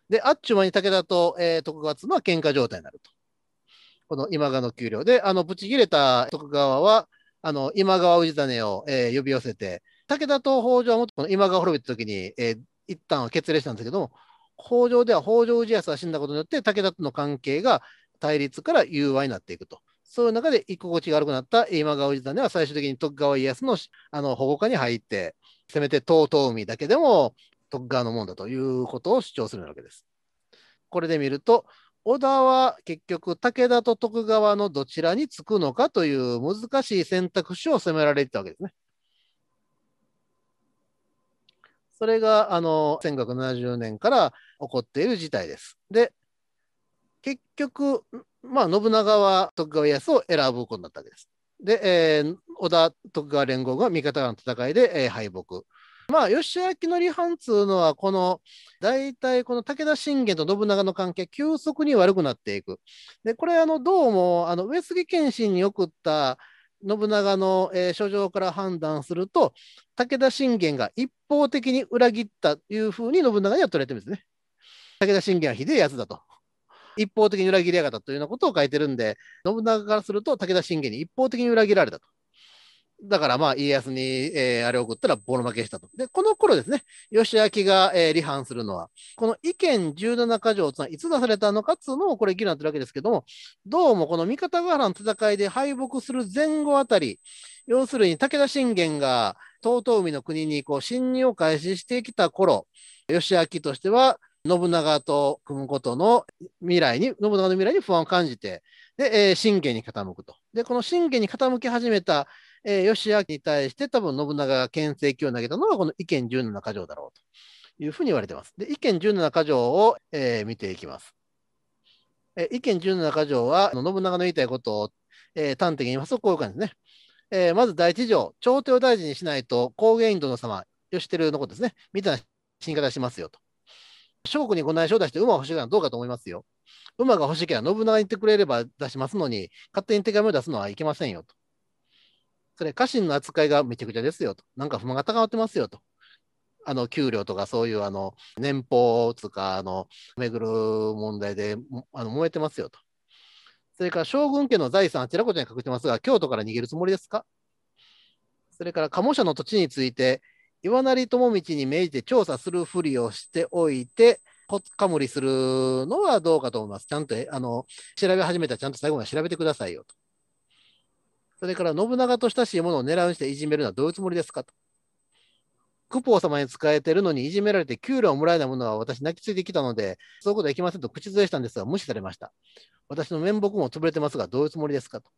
で、あっちゅう間に武田と、えー、徳川妻は喧嘩状態になると。この今川の給料で、あの、ぶち切れた徳川は、あの、今川氏真を、えー、呼び寄せて、武田と北条はもっとこの今川滅びた時に、えー、一旦は決裂したんですけども、北条では北条氏康が死んだことによって、武田との関係が対立から融和になっていくと。そういう中で居心地が悪くなった今川氏真は最終的に徳川家康のあの保護下に入って、せめて遠江だけでも徳川のもんだということを主張するわけです。これで見ると、織田は結局武田と徳川のどちらにつくのかという難しい選択肢を攻められてたわけですね。それがあの1970年から起こっている事態です。で、結局、まあ、信長は徳川家康を選ぶことになったわけです。で、えー、織田徳川連合が味方の戦いで、えー、敗北。まあ、吉明の離反つうのは、この、大体この武田信玄と信長の関係、急速に悪くなっていく。で、これ、あの、どうも、あの、上杉謙信に送った、信長の、えー、書状から判断すると、武田信玄が一方的に裏切ったというふうに信長には取れてるんですね。武田信玄はひでえやつだと。一方的に裏切りやがったというようなことを書いてるんで、信長からすると武田信玄に一方的に裏切られたと。だからまあ、家康に、えー、あれを送ったらボロ負けしたと。で、この頃ですね、義明が、えー、離反するのは、この意見17か条つはいつ出されたのかっつうのをこれ議論するわけですけども、どうもこの三方ヶ原の戦いで敗北する前後あたり、要するに武田信玄が遠江の国にこう侵入を開始してきた頃、義明としては信長と組むことの未来に、信長の未来に不安を感じて、で、えー、信玄に傾くと。で、この信玄に傾き始めたえー、義明に対して多分信長が牽制球を投げたのはこの意見17か条だろうというふうに言われています。で、意見17か条を、えー、見ていきます。えー、意見17か条は、信長の言いたいことを、えー、端的に言いますと、こういう感じですね。えー、まず第一条、朝廷を大事にしないと、高原院殿様、義輝のことですね、みたいな死に方しますよと。諸国にご内緒を出して馬を欲しいからどうかと思いますよ。馬が欲しければ信長に言ってくれれば出しますのに、勝手に手紙を出すのはいけませんよと。それ家臣の扱いがめちゃくちゃですよと。なんか不満が高まってますよと。あの給料とかそういうあの年俸とかあの巡る問題であの燃えてますよと。それから将軍家の財産あちらこちらに隠してますが、京都から逃げるつもりですかそれから鴨舎の土地について、岩成友道に命じて調査するふりをしておいて、ほっかむりするのはどうかと思います。ちゃんとあの調べ始めたらちゃんと最後まで調べてくださいよと。それから信長と親しいものを狙うにしていじめるのはどういうつもりですかと。クポー様に仕えてるのにいじめられて給料をもらえないものは私泣きついてきたので、そういうことはいけませんと口添えしたんですが、無視されました。私の面目も潰れてますが、どういうつもりですかと。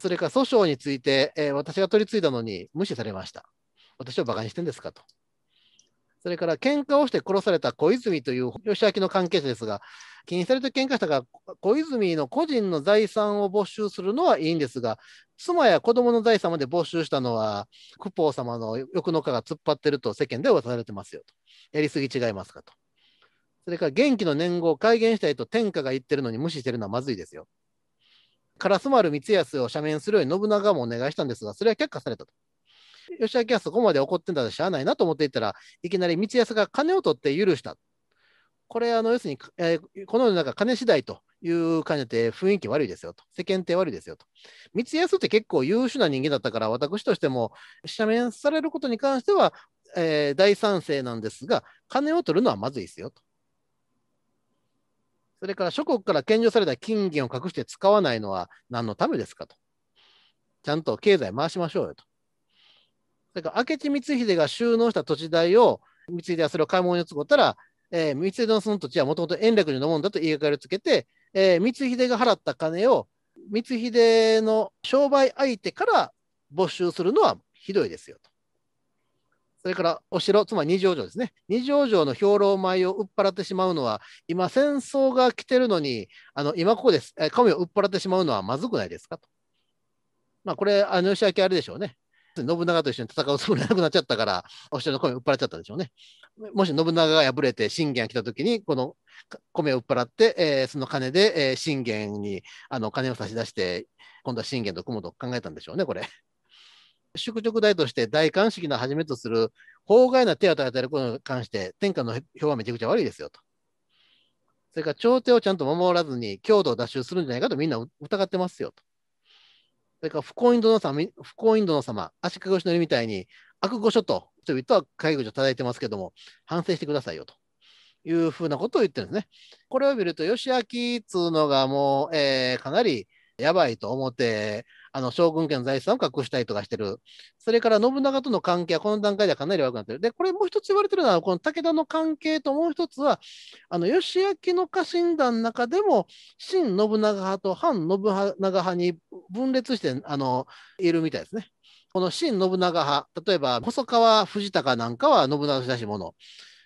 それから訴訟について、えー、私が取り継いだのに無視されました。私を馬鹿にしてんですかと。それから喧嘩をして殺された小泉という吉明の関係者ですが、禁止された嘩したが小泉の個人の財産を没収するのはいいんですが、妻や子供の財産まで没収したのは、クポー様の欲の蚊が突っ張ってると世間で噂されてますよと。やりすぎ違いますかと。それから元気の年号を改元したいと天下が言ってるのに無視してるのはまずいですよ。烏丸光康を赦免するように信長もお願いしたんですが、それは却下されたと。吉明はそこまで怒ってんだとしゃあないなと思っていたらいきなり光安が金を取って許したこれ、あの要するに、えー、この世の中、金次第という感じで雰囲気悪いですよと、世間体悪いですよと。三安って結構優秀な人間だったから、私としても、赦免されることに関しては、えー、大賛成なんですが、金を取るのはまずいですよと。それから諸国から献上された金銀を隠して使わないのは何のためですかと。ちゃんと経済回しましょうよと。それから明智光秀が収納した土地代を、光秀はそれを買い物に使ったら、えー、光秀のその土地はもともと延暦寺のもんだと言いがかりをつけて、えー、光秀が払った金を光秀の商売相手から没収するのはひどいですよと。それからお城、つまり二条城ですね。二条城の兵糧米を売っ払ってしまうのは、今戦争が来てるのに、あの今ここです、えー、神を売っ払ってしまうのはまずくないですかと。まあ、これ、あの、吉明あれでしょうね。信長と一緒に戦うつもりなくなっちゃったから、お城の米を売っ払っちゃったでしょうね。もし信長が敗れて信玄が来たときに、この米を売っ払って、えー、その金で、えー、信玄にあの金を差し出して、今度は信玄と組むと考えたんでしょうね、これ。宿直代として大官式のはじめとする法外な手を与えたることに関して、天下の評はめちゃくちゃ悪いですよと。それから朝廷をちゃんと守らずに、強度を奪取するんじゃないかとみんな疑ってますよと。それから不幸インドの様、不幸インドの様、足利義則みたいに悪語書と人々は護所を叩いてますけども、反省してくださいよというふうなことを言ってるんですね。これを見ると、義明っつうのがもう、えー、かなりやばいと思って、あの将軍家の財産を隠したりとかしてる。それから信長との関係はこの段階ではかなり悪くなってる。で、これもう一つ言われてるのは、この武田の関係ともう一つは、あの義明の家臣団の中でも、新信長派と反信長派に分裂してあのいるみたいですね。この新信長派、例えば細川藤孝なんかは信長親らしいもの。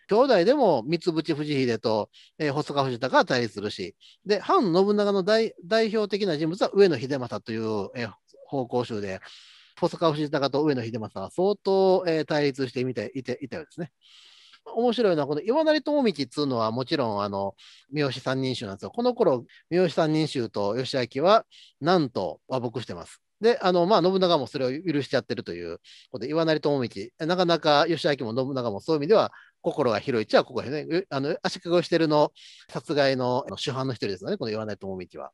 兄弟でも三淵藤秀と、えー、細川藤孝は対立するし、で、反信長の代表的な人物は上野秀政という、えー、方向集で、細川藤孝と上野秀政は相当、えー、対立してみていていたようですね。面白いのは、この岩成友道っていうのはもちろん、あの、三好三人衆なんですよ。この頃、三好三人衆と義明は、なんと和睦してます。で、あの、まあ、信長もそれを許しちゃってるということで、岩成友道、なかなか義明も信長もそういう意味では心が広いっちゃここ広ね。あの、足利義輝の殺害の主犯の一人ですよね、この岩成智道は。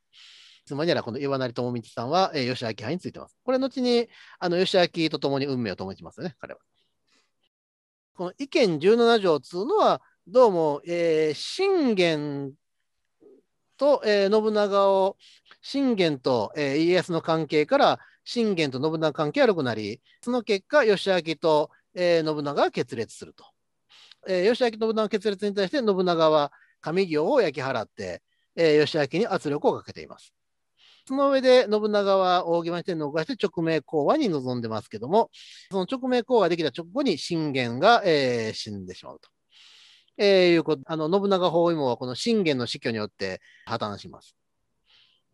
つまりはこの岩成智道さんは、えー、吉明派についてます。これ後に、あの、吉明と共に運命を共にしますよね、彼は。この意見17条っいうのは、どうも、えー、信玄と、えー、信長を、信玄と、えー、家康の関係から、信玄と信長関係悪くなり、その結果、義明と、えー、信長が決裂すると。えー、義明信長の決裂に対して信長は上行を焼き払って、えー、義明に圧力をかけています。その上で信長は大木町天皇をして直命講和に臨んでますけども、その直命講和できた直後に信玄が、えー、死んでしまうと。えー、いうことあの信長包囲網はこの信玄の死去によって破綻します。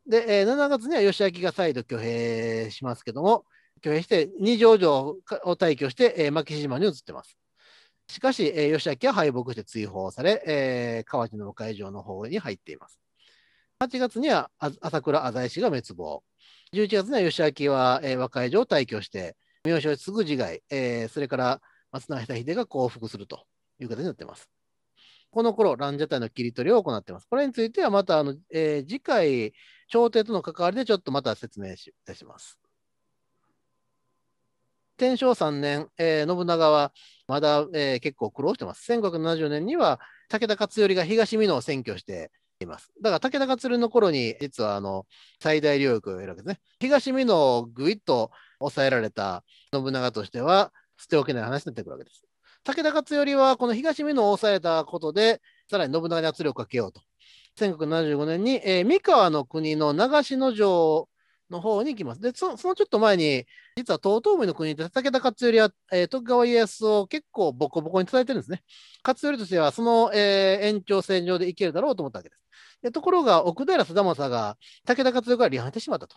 で、えー、7月には義明が再度挙兵しますけども、挙兵して二条城を退去して、えー、牧島に移ってます。しかし、えー、義明は敗北して追放され、えー、河内の会場の方に入っています。8月には朝倉浅井氏が滅亡。11月には義明は、えー、和解場を退去して、名称すぐ自害、えー、それから松永久秀が降伏するという形になっています。この頃、ラン隊の切り取りを行っています。これについてはまたあの、えー、次回、朝廷との関わりでちょっとまた説明いたします。天正3年、えー、信長はまだ、えー、結構苦労してます。1570年には武田勝頼が東美濃を占拠しています。だから武田勝頼の頃に、実はあの最大領域を得るわけですね。東美濃をぐいっと抑えられた信長としては、捨ておけない話になってくるわけです。武田勝頼はこの東美濃を抑えたことで、さらに信長に圧力をかけようと。1975年に、えー、三河の国の長篠城の方に行きます。で、そのそのちょっと前に、実は遠江の国で武田勝頼は、えー、徳川家康を結構ボコボコに伝えてるんですね。勝頼としては、その、えー、延長線上でいけるだろうと思ったわけです。でところが、奥平貞政が武田勝頼から離反してしまったと。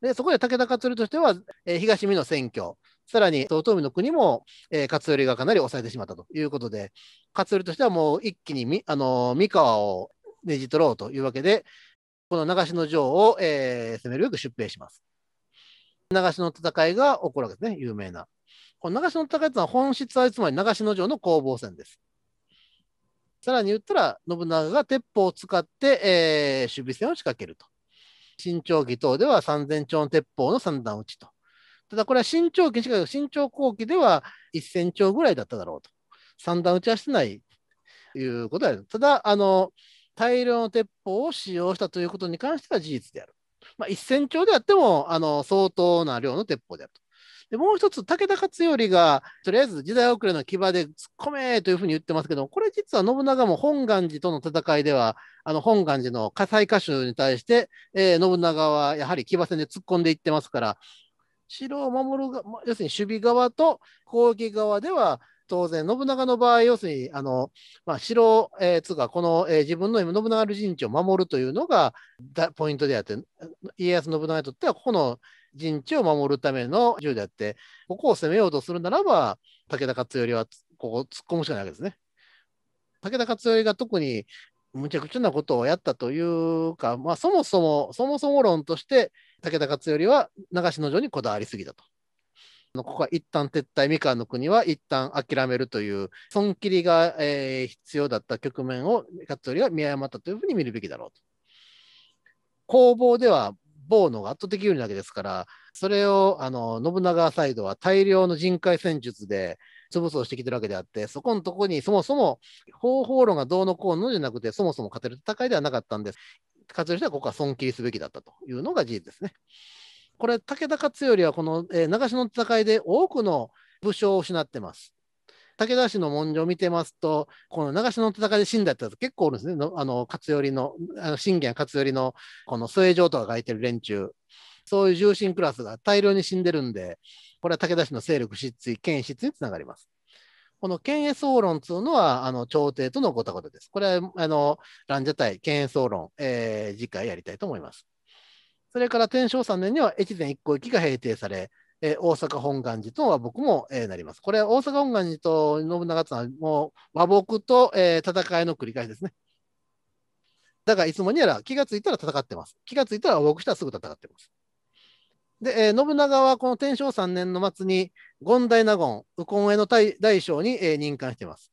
で、そこで武田勝頼としては、えー、東美の選挙、さらに遠江の国も、えー、勝頼がかなり抑えてしまったということで、勝頼としてはもう一気にみ、あのー、三河をねじ取ろうというわけで、この長篠城を、えー、攻めるべく出兵します。長篠の戦いが起こるわけですね、有名な。この長篠の戦いというのは本質はつまり長篠城の攻防戦です。さらに言ったら、信長が鉄砲を使って、えー、守備戦を仕掛けると。新長期等では3000丁の鉄砲の三段打ちと。ただこれは新長期しか、新長後期では1000丁ぐらいだっただろうと。三段打ちはしてないということただ、あの、大量の鉄砲を使用したということに関しては事実である。まあ、1000丁であってもあの相当な量の鉄砲であると。でもう一つ、武田勝頼が、とりあえず時代遅れの牙で突っ込めというふうに言ってますけども、これ実は信長も本願寺との戦いでは、あの本願寺の火災歌手に対して、えー、信長はやはり騎馬戦で突っ込んでいってますから、城を守るが、要するに守備側と攻撃側では、当然、信長の場合、要するに、あの、まあ、城、えー、つか、この、えー、自分の信長の陣地を守るというのがだポイントであって、家康信長にとっては、ここの陣地を守るための銃であって、ここを攻めようとするならば、武田勝頼はここ突っ込むしかないわけですね。武田勝頼が特にむちゃくちゃなことをやったというか、まあ、そもそも、そもそも論として、武田勝頼は長篠城にこだわりすぎだと。ここは一旦撤退、三河の国は一旦諦めるという、損切りが、えー、必要だった局面を勝頼は見誤ったというふうに見るべきだろうと。攻防では某のが圧倒的有利なわけですから、それをあの信長サイドは大量の人海戦術で潰そうしてきてるわけであって、そこのとこにそもそも方法論がどうのこうのじゃなくて、そもそも勝てる戦いではなかったんです。勝てしてはここは損切りすべきだったというのが事実ですね。これ、武田勝頼はこの、えー、長篠の戦いで多くの武将を失ってます。武田氏の文書を見てますと、この長篠の戦いで死んだって結構おるんですね。あの勝頼の、あの信玄勝頼のこの末城とか書いてる連中。そういう重臣クラスが大量に死んでるんで、これは武田氏の勢力失墜、権失につながります。この権威総論というのは、あの朝廷とのごたごたです。これは、あの、ランジ権威総論、えー、次回やりたいと思います。それから天正3年には越前一向駅が平定され、えー、大阪本願寺と和睦も、えー、なります。これ、大阪本願寺と信長さんはもう和睦と、えー、戦いの繰り返しですね。だからいつもにやら気がついたら戦ってます。気がついたら和睦したらすぐ戦ってます。で、えー、信長はこの天正3年の末に権大納言、右近衛の大大将に、えー、任官しています。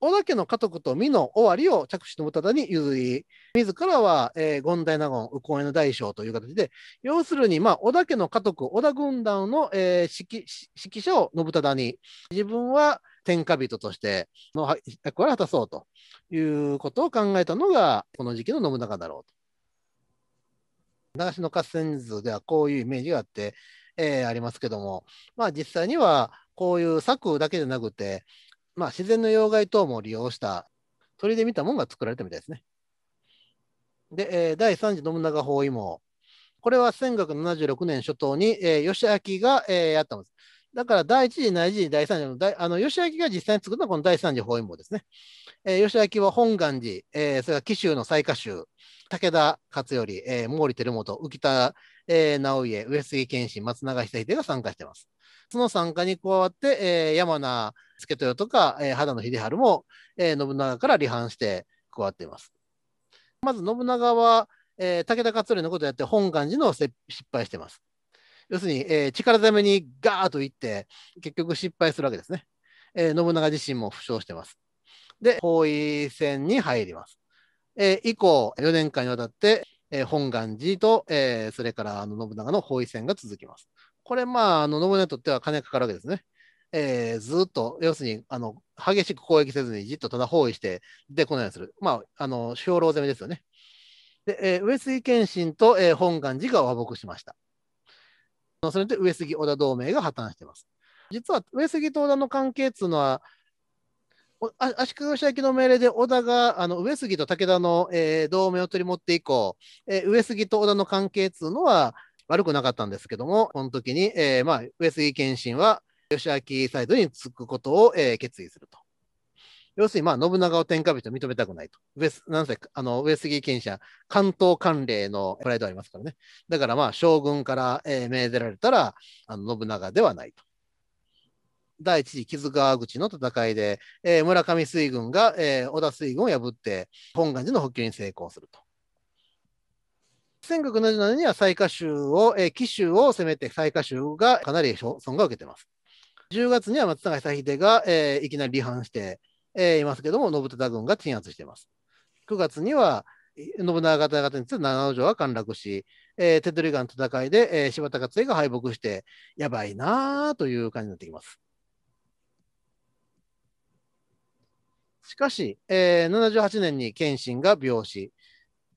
織田家の家督と美の尾張を着手信忠に譲り、自らは、えー、権大納言、右近衛の大将という形で、要するに、まあ、織田家の家督、織田軍団の、えー、指揮者を信忠に、自分は天下人としての役割を果たそうということを考えたのが、この時期の信長だろうと。長篠合戦図ではこういうイメージがあって、えー、ありますけども、まあ、実際にはこういう策だけじゃなくて、まあ、自然の要害等も利用した、それで見たもんが作られたみたいですね。で、えー、第3次信長包囲網。これは1576年初頭に、えー、吉明が、えー、やったものです。だから第1次、第2次、第3次のあの、吉明が実際に作ったのはこの第3次包囲網ですね。えー、吉明は本願寺、えー、それから紀州の雑賀州、武田勝頼、えー、毛利輝元、浮田えー、直家、上杉謙信、松永久秀が参加してます。その参加に加わって、えー、山名助豊とか、えー、野秀治も、えー、信長から離反して加わっています。まず信長は、えー、武田勝頼のことをやって本願寺の失敗しています。要するに、えー、力攻めにガーッといって、結局失敗するわけですね。えー、信長自身も負傷してます。で、包囲戦に入ります。えー、以降、4年間にわたってえー、本願寺と、えー、それからあの信長の包囲戦が続きます。これ、まあ、あの信長にとっては金かかるわけですね。えー、ずっと、要するにあの激しく攻撃せずにじっとただ包囲して出てこないようにする、まあ、あの兵糧攻めですよね。でえー、上杉謙信と、えー、本願寺が和睦しました。それで上杉織田同盟が破綻しています。実は上杉と織田の関係っていうのは、足利義明の命令で織田があの上杉と武田の、えー、同盟を取り持って以降、えー、上杉と織田の関係っていうのは悪くなかったんですけども、この時に、えーまあ、上杉謙信は義明サイドにつくことを、えー、決意すると。要するに、まあ、信長を天下人認めたくないと。上なんあの上杉謙信は関東関連のプライドありますからね。だから、まあ、将軍から、えー、命ぜられたらあの信長ではないと。第一次木津川口の戦いで、えー、村上水軍が、えー、小田水軍を破って、本願寺の補給に成功すると。1977年には最下州を、えー、紀州を攻めて最下州がかなり損が受けてます。10月には松永久秀が、えー、いきなり離反して、えー、いますけども、信忠軍が鎮圧しています。9月には信長方々について七尾城は陥落し、えー、手取り川の戦いで、えー、柴田勝家が敗北して、やばいなあという感じになってきます。しかし、えー、78年に謙信が病死、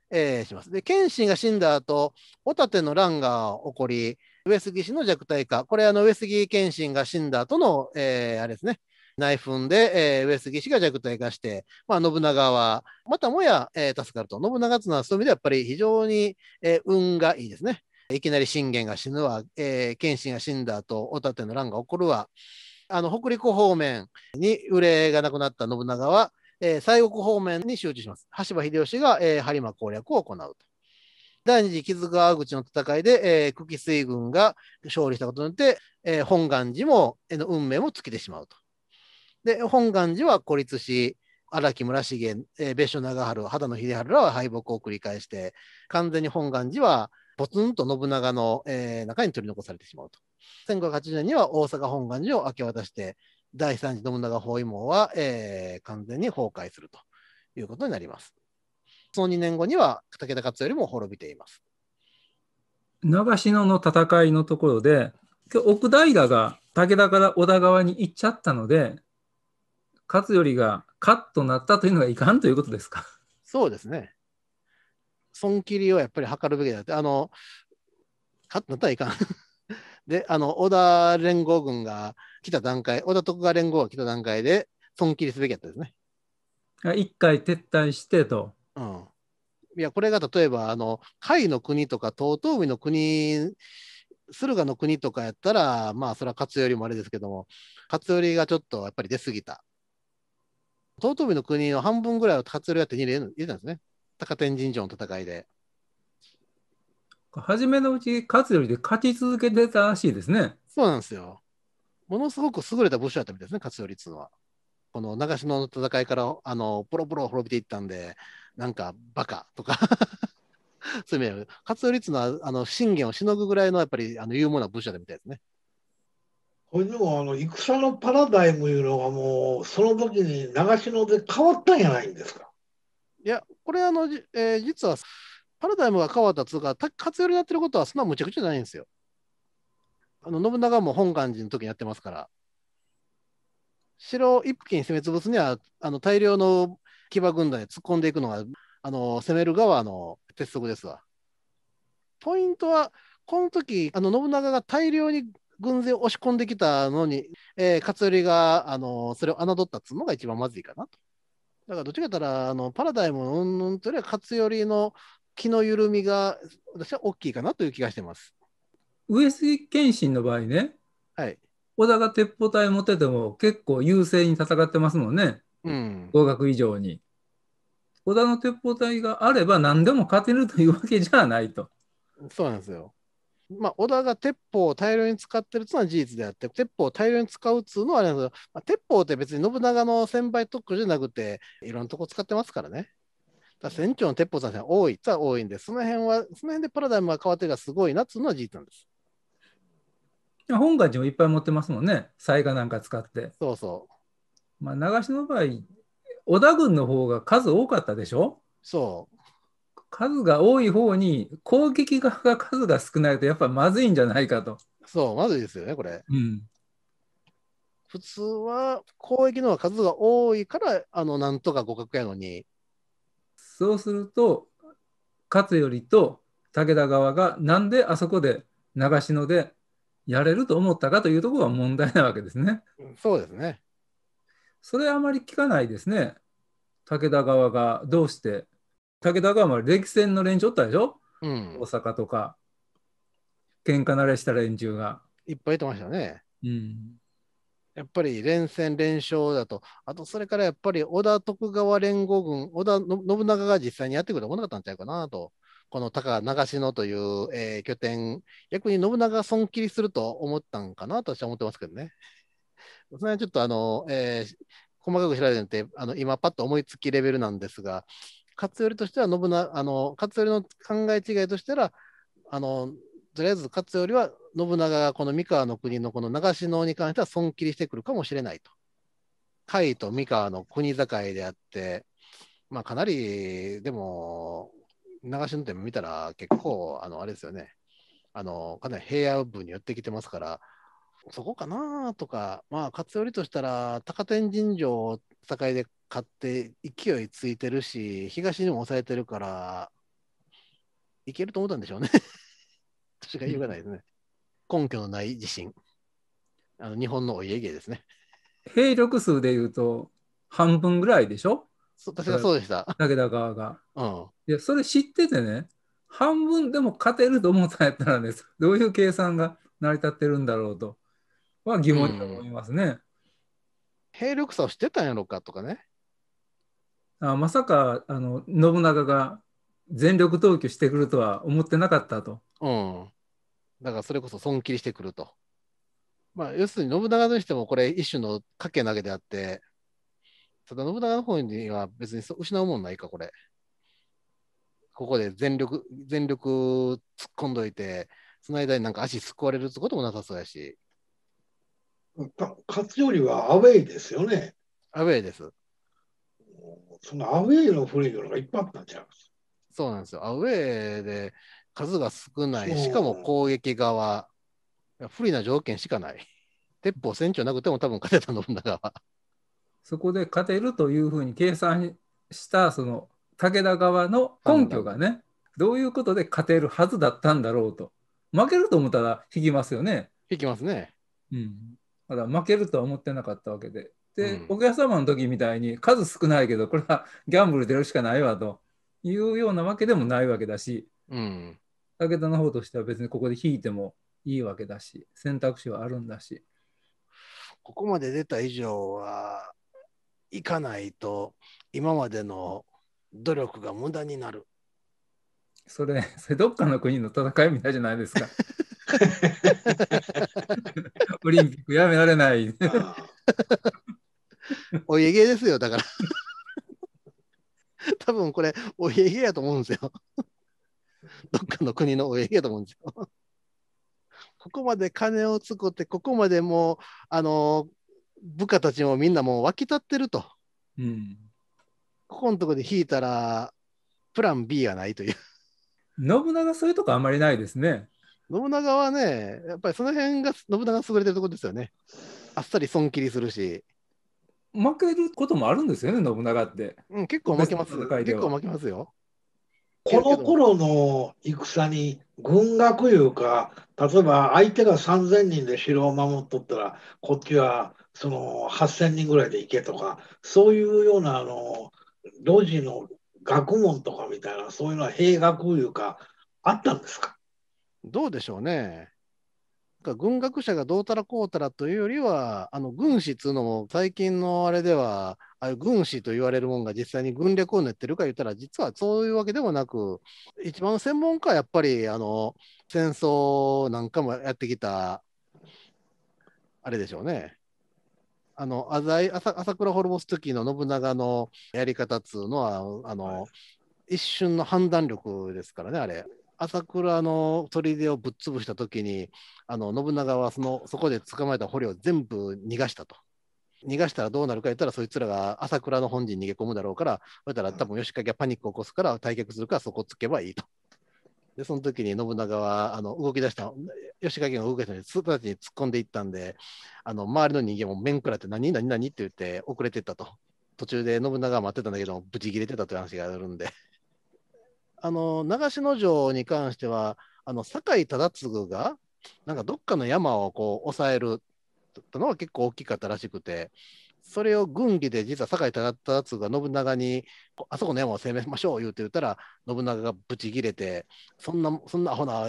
えー、します。で、謙信が死んだ後、ホタテの乱が起こり、上杉氏の弱体化、これ、あの上杉謙信が死んだ後の、えー、あれですね、内紛で、えー、上杉氏が弱体化して、まあ、信長は、またもや、えー、助かると。信長というのはそういう意味ではやっぱり非常に、えー、運がいいですね。いきなり信玄が死ぬわ、えー、謙信が死んだ後、ホタテの乱が起こるわ。あの北陸方面に憂いがなくなった信長は、えー、西国方面に集中します。羽柴秀吉が、えー、播磨攻略を行うと。第二次木津川口の戦いで、えー、久喜水軍が勝利したことによって、えー、本願寺も、えの運命も尽きてしまうと。で、本願寺は孤立し、荒木村重、えー、別所長春、秦野秀春らは敗北を繰り返して、完全に本願寺はポツンと信長の、えー、中に取り残されてしまうと。1580年には大阪本願寺を明け渡して、第三次信長包囲網は、えー、完全に崩壊するということになります。その2年後には武田勝頼も滅びています。長篠の戦いのところで、奥平が武田から織田側に行っちゃったので、勝頼が勝となったというのがいかんということですか。そうですね。損切りをやっぱり図るべきだって、あの、勝となったらいかん。で、あの、織田連合軍が来た段階、織田徳川連合が来た段階で、損切りすべきやったですね。一回撤退してと。うん。いや、これが例えば、あの、甲斐の国とか、遠江の国、駿河の国とかやったら、まあ、それは勝頼もあれですけども、勝頼がちょっとやっぱり出過ぎた。遠江の国の半分ぐらいは勝頼て手に入れたんですね。高天神城の戦いで。初めのうち勝頼で勝ち続けてたらしいですね。そうなんですよ。ものすごく優れた武士だったみたいですね、勝頼っうのは。この長篠の戦いからあのポロポロ滅びていったんで、なんかバカとか そういう意味で、勝頼っうのはあの信玄をしのぐぐらいのやっぱりあの有能な武士だったみたいですね。これでもあの戦のパラダイムいうのがもうその時に長篠で変わったんじゃないんですかいやこれあの、えー、実はパラダイムが変わったつうか、勝頼やってることはそんなむちゃくちゃじゃないんですよ。あの、信長も本願寺の時にやってますから。城を一気に攻め潰すには、あの、大量の騎馬軍団に突っ込んでいくのが、あの、攻める側の鉄則ですわ。ポイントは、この時、あの、信長が大量に軍勢を押し込んできたのに、えー、勝頼が、あの、それを侮ったつうのが一番まずいかなと。だからどっちかやったら、あの、パラダイムのうんうんというよりは、勝頼の気の緩みが私は大きいかなという気がしてます。上杉謙信の場合ね、はい、小田が鉄砲隊持ってても結構優勢に戦ってますもんね、うん、合格以上に。小田の鉄砲隊があれば何でも勝てるというわけじゃないと。そうなんですよ。まあ、小田が鉄砲を大量に使ってるというのは事実であって、鉄砲を大量に使うっいうのはあれなんですけど、まあ、鉄砲って別に信長の先輩特区じゃなくて、いろんなとこ使ってますからね。船長の鉄砲さんが多いとは多いんで、その辺は、その辺でパラダイムが変わってがすごいなっていうのは事実なんです。本願寺もいっぱい持ってますもんね、災害なんか使って。そうそう。まあ、長篠の場合、織田軍の方が数多かったでしょそう。数が多い方に攻撃側が数が少ないとやっぱまずいんじゃないかと。そう、まずいですよね、これ。うん、普通は攻撃の数が多いから、あのなんとか互角やのに、そうすると勝頼と武田側が何であそこで長篠でやれると思ったかというところが問題なわけですね。そうですね。それあまり聞かないですね。武田側がどうして武田側も歴戦の連中おったでしょ、うん、大阪とか喧嘩慣れした連中が。いっぱいいてましたね。うん、やっぱり連戦連勝だと、あとそれからやっぱり織田徳川連合軍、織田信長が実際にやってくる。たもなかったんちゃうかなと、この高長篠という、えー、拠点、逆に信長損切りすると思ったんかなと私は思ってますけどね。それはちょっとあの、えー、細かく調べてて、あの今、パッと思いつきレベルなんですが、勝頼としては信長あの、勝頼の考え違いとしたら、あのとりあえず勝つよりは信長がこの三河の国のこの長篠に関しては損切りしてくるかもしれないと。甲斐と三河の国境であって、まあ、かなりでも長篠って見たら結構あのあれですよねあのかなり平野部に寄ってきてますからそこかなとか、まあ、勝頼としたら高天神城を境で勝って勢いついてるし東にも抑えてるからいけると思ったんでしょうねしか言わないですね。根拠のない地震。あの日本のお家芸ですね。兵力数でいうと半分ぐらいでしょそ確かそうでした。武田側が。うん、いやそれ知っててね半分でも勝てると思ったんやったらねどういう計算が成り立ってるんだろうとは疑問に思いますね。うん、兵力差をしてたんやろかとかね。あまさかあの信長が全力投球してくるとは思ってなかったと。うん。だからそれこそ損切りしてくると。まあ、要するに信長としてもこれ一種の賭け投げであって、ただ信長の方には別に失うもんないか、これ。ここで全力、全力突っ込んどいて、その間になんか足すくわれるってこともなさそうやし。勝つよりはアウェイですよね。アウェイです。そのアウェイのフいーがいっぱいあったんちゃいますそうなんですよ。アウェーで数が少ない、しかも攻撃側、不利な条件しかない。鉄砲船長なくても多分勝てたのだが。そこで勝てるというふうに計算したその武田側の根拠がね、どういうことで勝てるはずだったんだろうと。負けると思ったら引きますよね。引きますね。うん。だ負けるとは思ってなかったわけで。で、うん、お客様の時みたいに数少ないけど、これはギャンブル出るしかないわと。いうようなわけでもないわけだし、うん、武田の方としては別にここで引いてもいいわけだし選択肢はあるんだしここまで出た以上はいかないと今までの努力が無駄になるそれそれどっかの国の戦いみたいじゃないですか オリンピックやめられないお家芸ですよだから 多分これ、お家芸やと思うんですよ。どっかの国のお家芸やと思うんですよ。ここまで金を使って、ここまでもう、あの部下たちもみんなもう沸き立ってると。うん、ここのとこで引いたら、プラン B がないという。信長、そういうとこあんまりないですね。信長はね、やっぱりその辺が信長優れてるところですよね。あっさり損切りするし。負けることもあるんですよね、信長って。うん、結構負けます。結構負けますよ。この頃の戦に軍学いうか、例えば相手が3000人で城を守っとったら、こっちはその8000人ぐらいで行けとか、そういうようなあの路地の学問とかみたいな、そういうのは兵学いうか、あったんですかどうでしょうね。軍学者がどうたらこうたらというよりは、あの軍師っつうのも最近のあれでは、あ軍師と言われるもんが実際に軍略を練ってるか言ったら、実はそういうわけでもなく、一番専門家はやっぱりあの戦争なんかもやってきた、あれでしょうね。あの浅井朝倉ホルすス時の信長のやり方っつうのは、あの、はい、一瞬の判断力ですからね、あれ。朝倉の砦をぶっ潰した時にあの信長はそのそこで捕まえた捕虜を全部逃がしたと。逃がしたらどうなるか言ったらそいつらが朝倉の本陣に逃げ込むだろうからそしたら多分吉影がパニックを起こすから退却するからそこつけばいいと。でその時に信長はあの動き出した吉影が動けたの人たちに突っ込んでいったんであの周りの人間も面食らって何何何って言って遅れてったと。途中で信長は待ってたんだけどブチ切れてたという話があるんで。あの長篠城に関してはあの酒井忠次がなんかどっかの山をこう抑えるっのは結構大きかったらしくてそれを軍議で実は酒井忠次が信長に「あそこの山を攻めましょう」言うて言ったら信長がブチギレて「そんなそんなアホな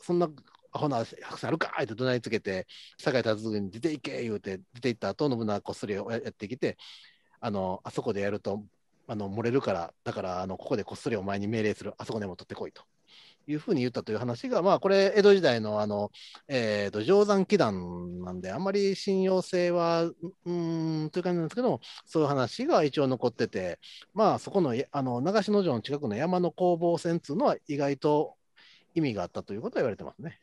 そんなアホな白さあるか!」って怒鳴りつけて酒井忠次に「出ていけ!」言うて出て行った後信長こっそりやってきてあのあそこでやるとあの漏れるから、だからあのここでこっそりお前に命令する、あそこでも取ってこいというふうに言ったという話が、まあ、これ、江戸時代のあの、えーと、定山祈願なんで、あんまり信用性は、うん、という感じなんですけども、そういう話が一応残ってて、まあ、そこのあの長篠城の近くの山の攻防戦っていうのは、意外と意味があったということは言われてますね。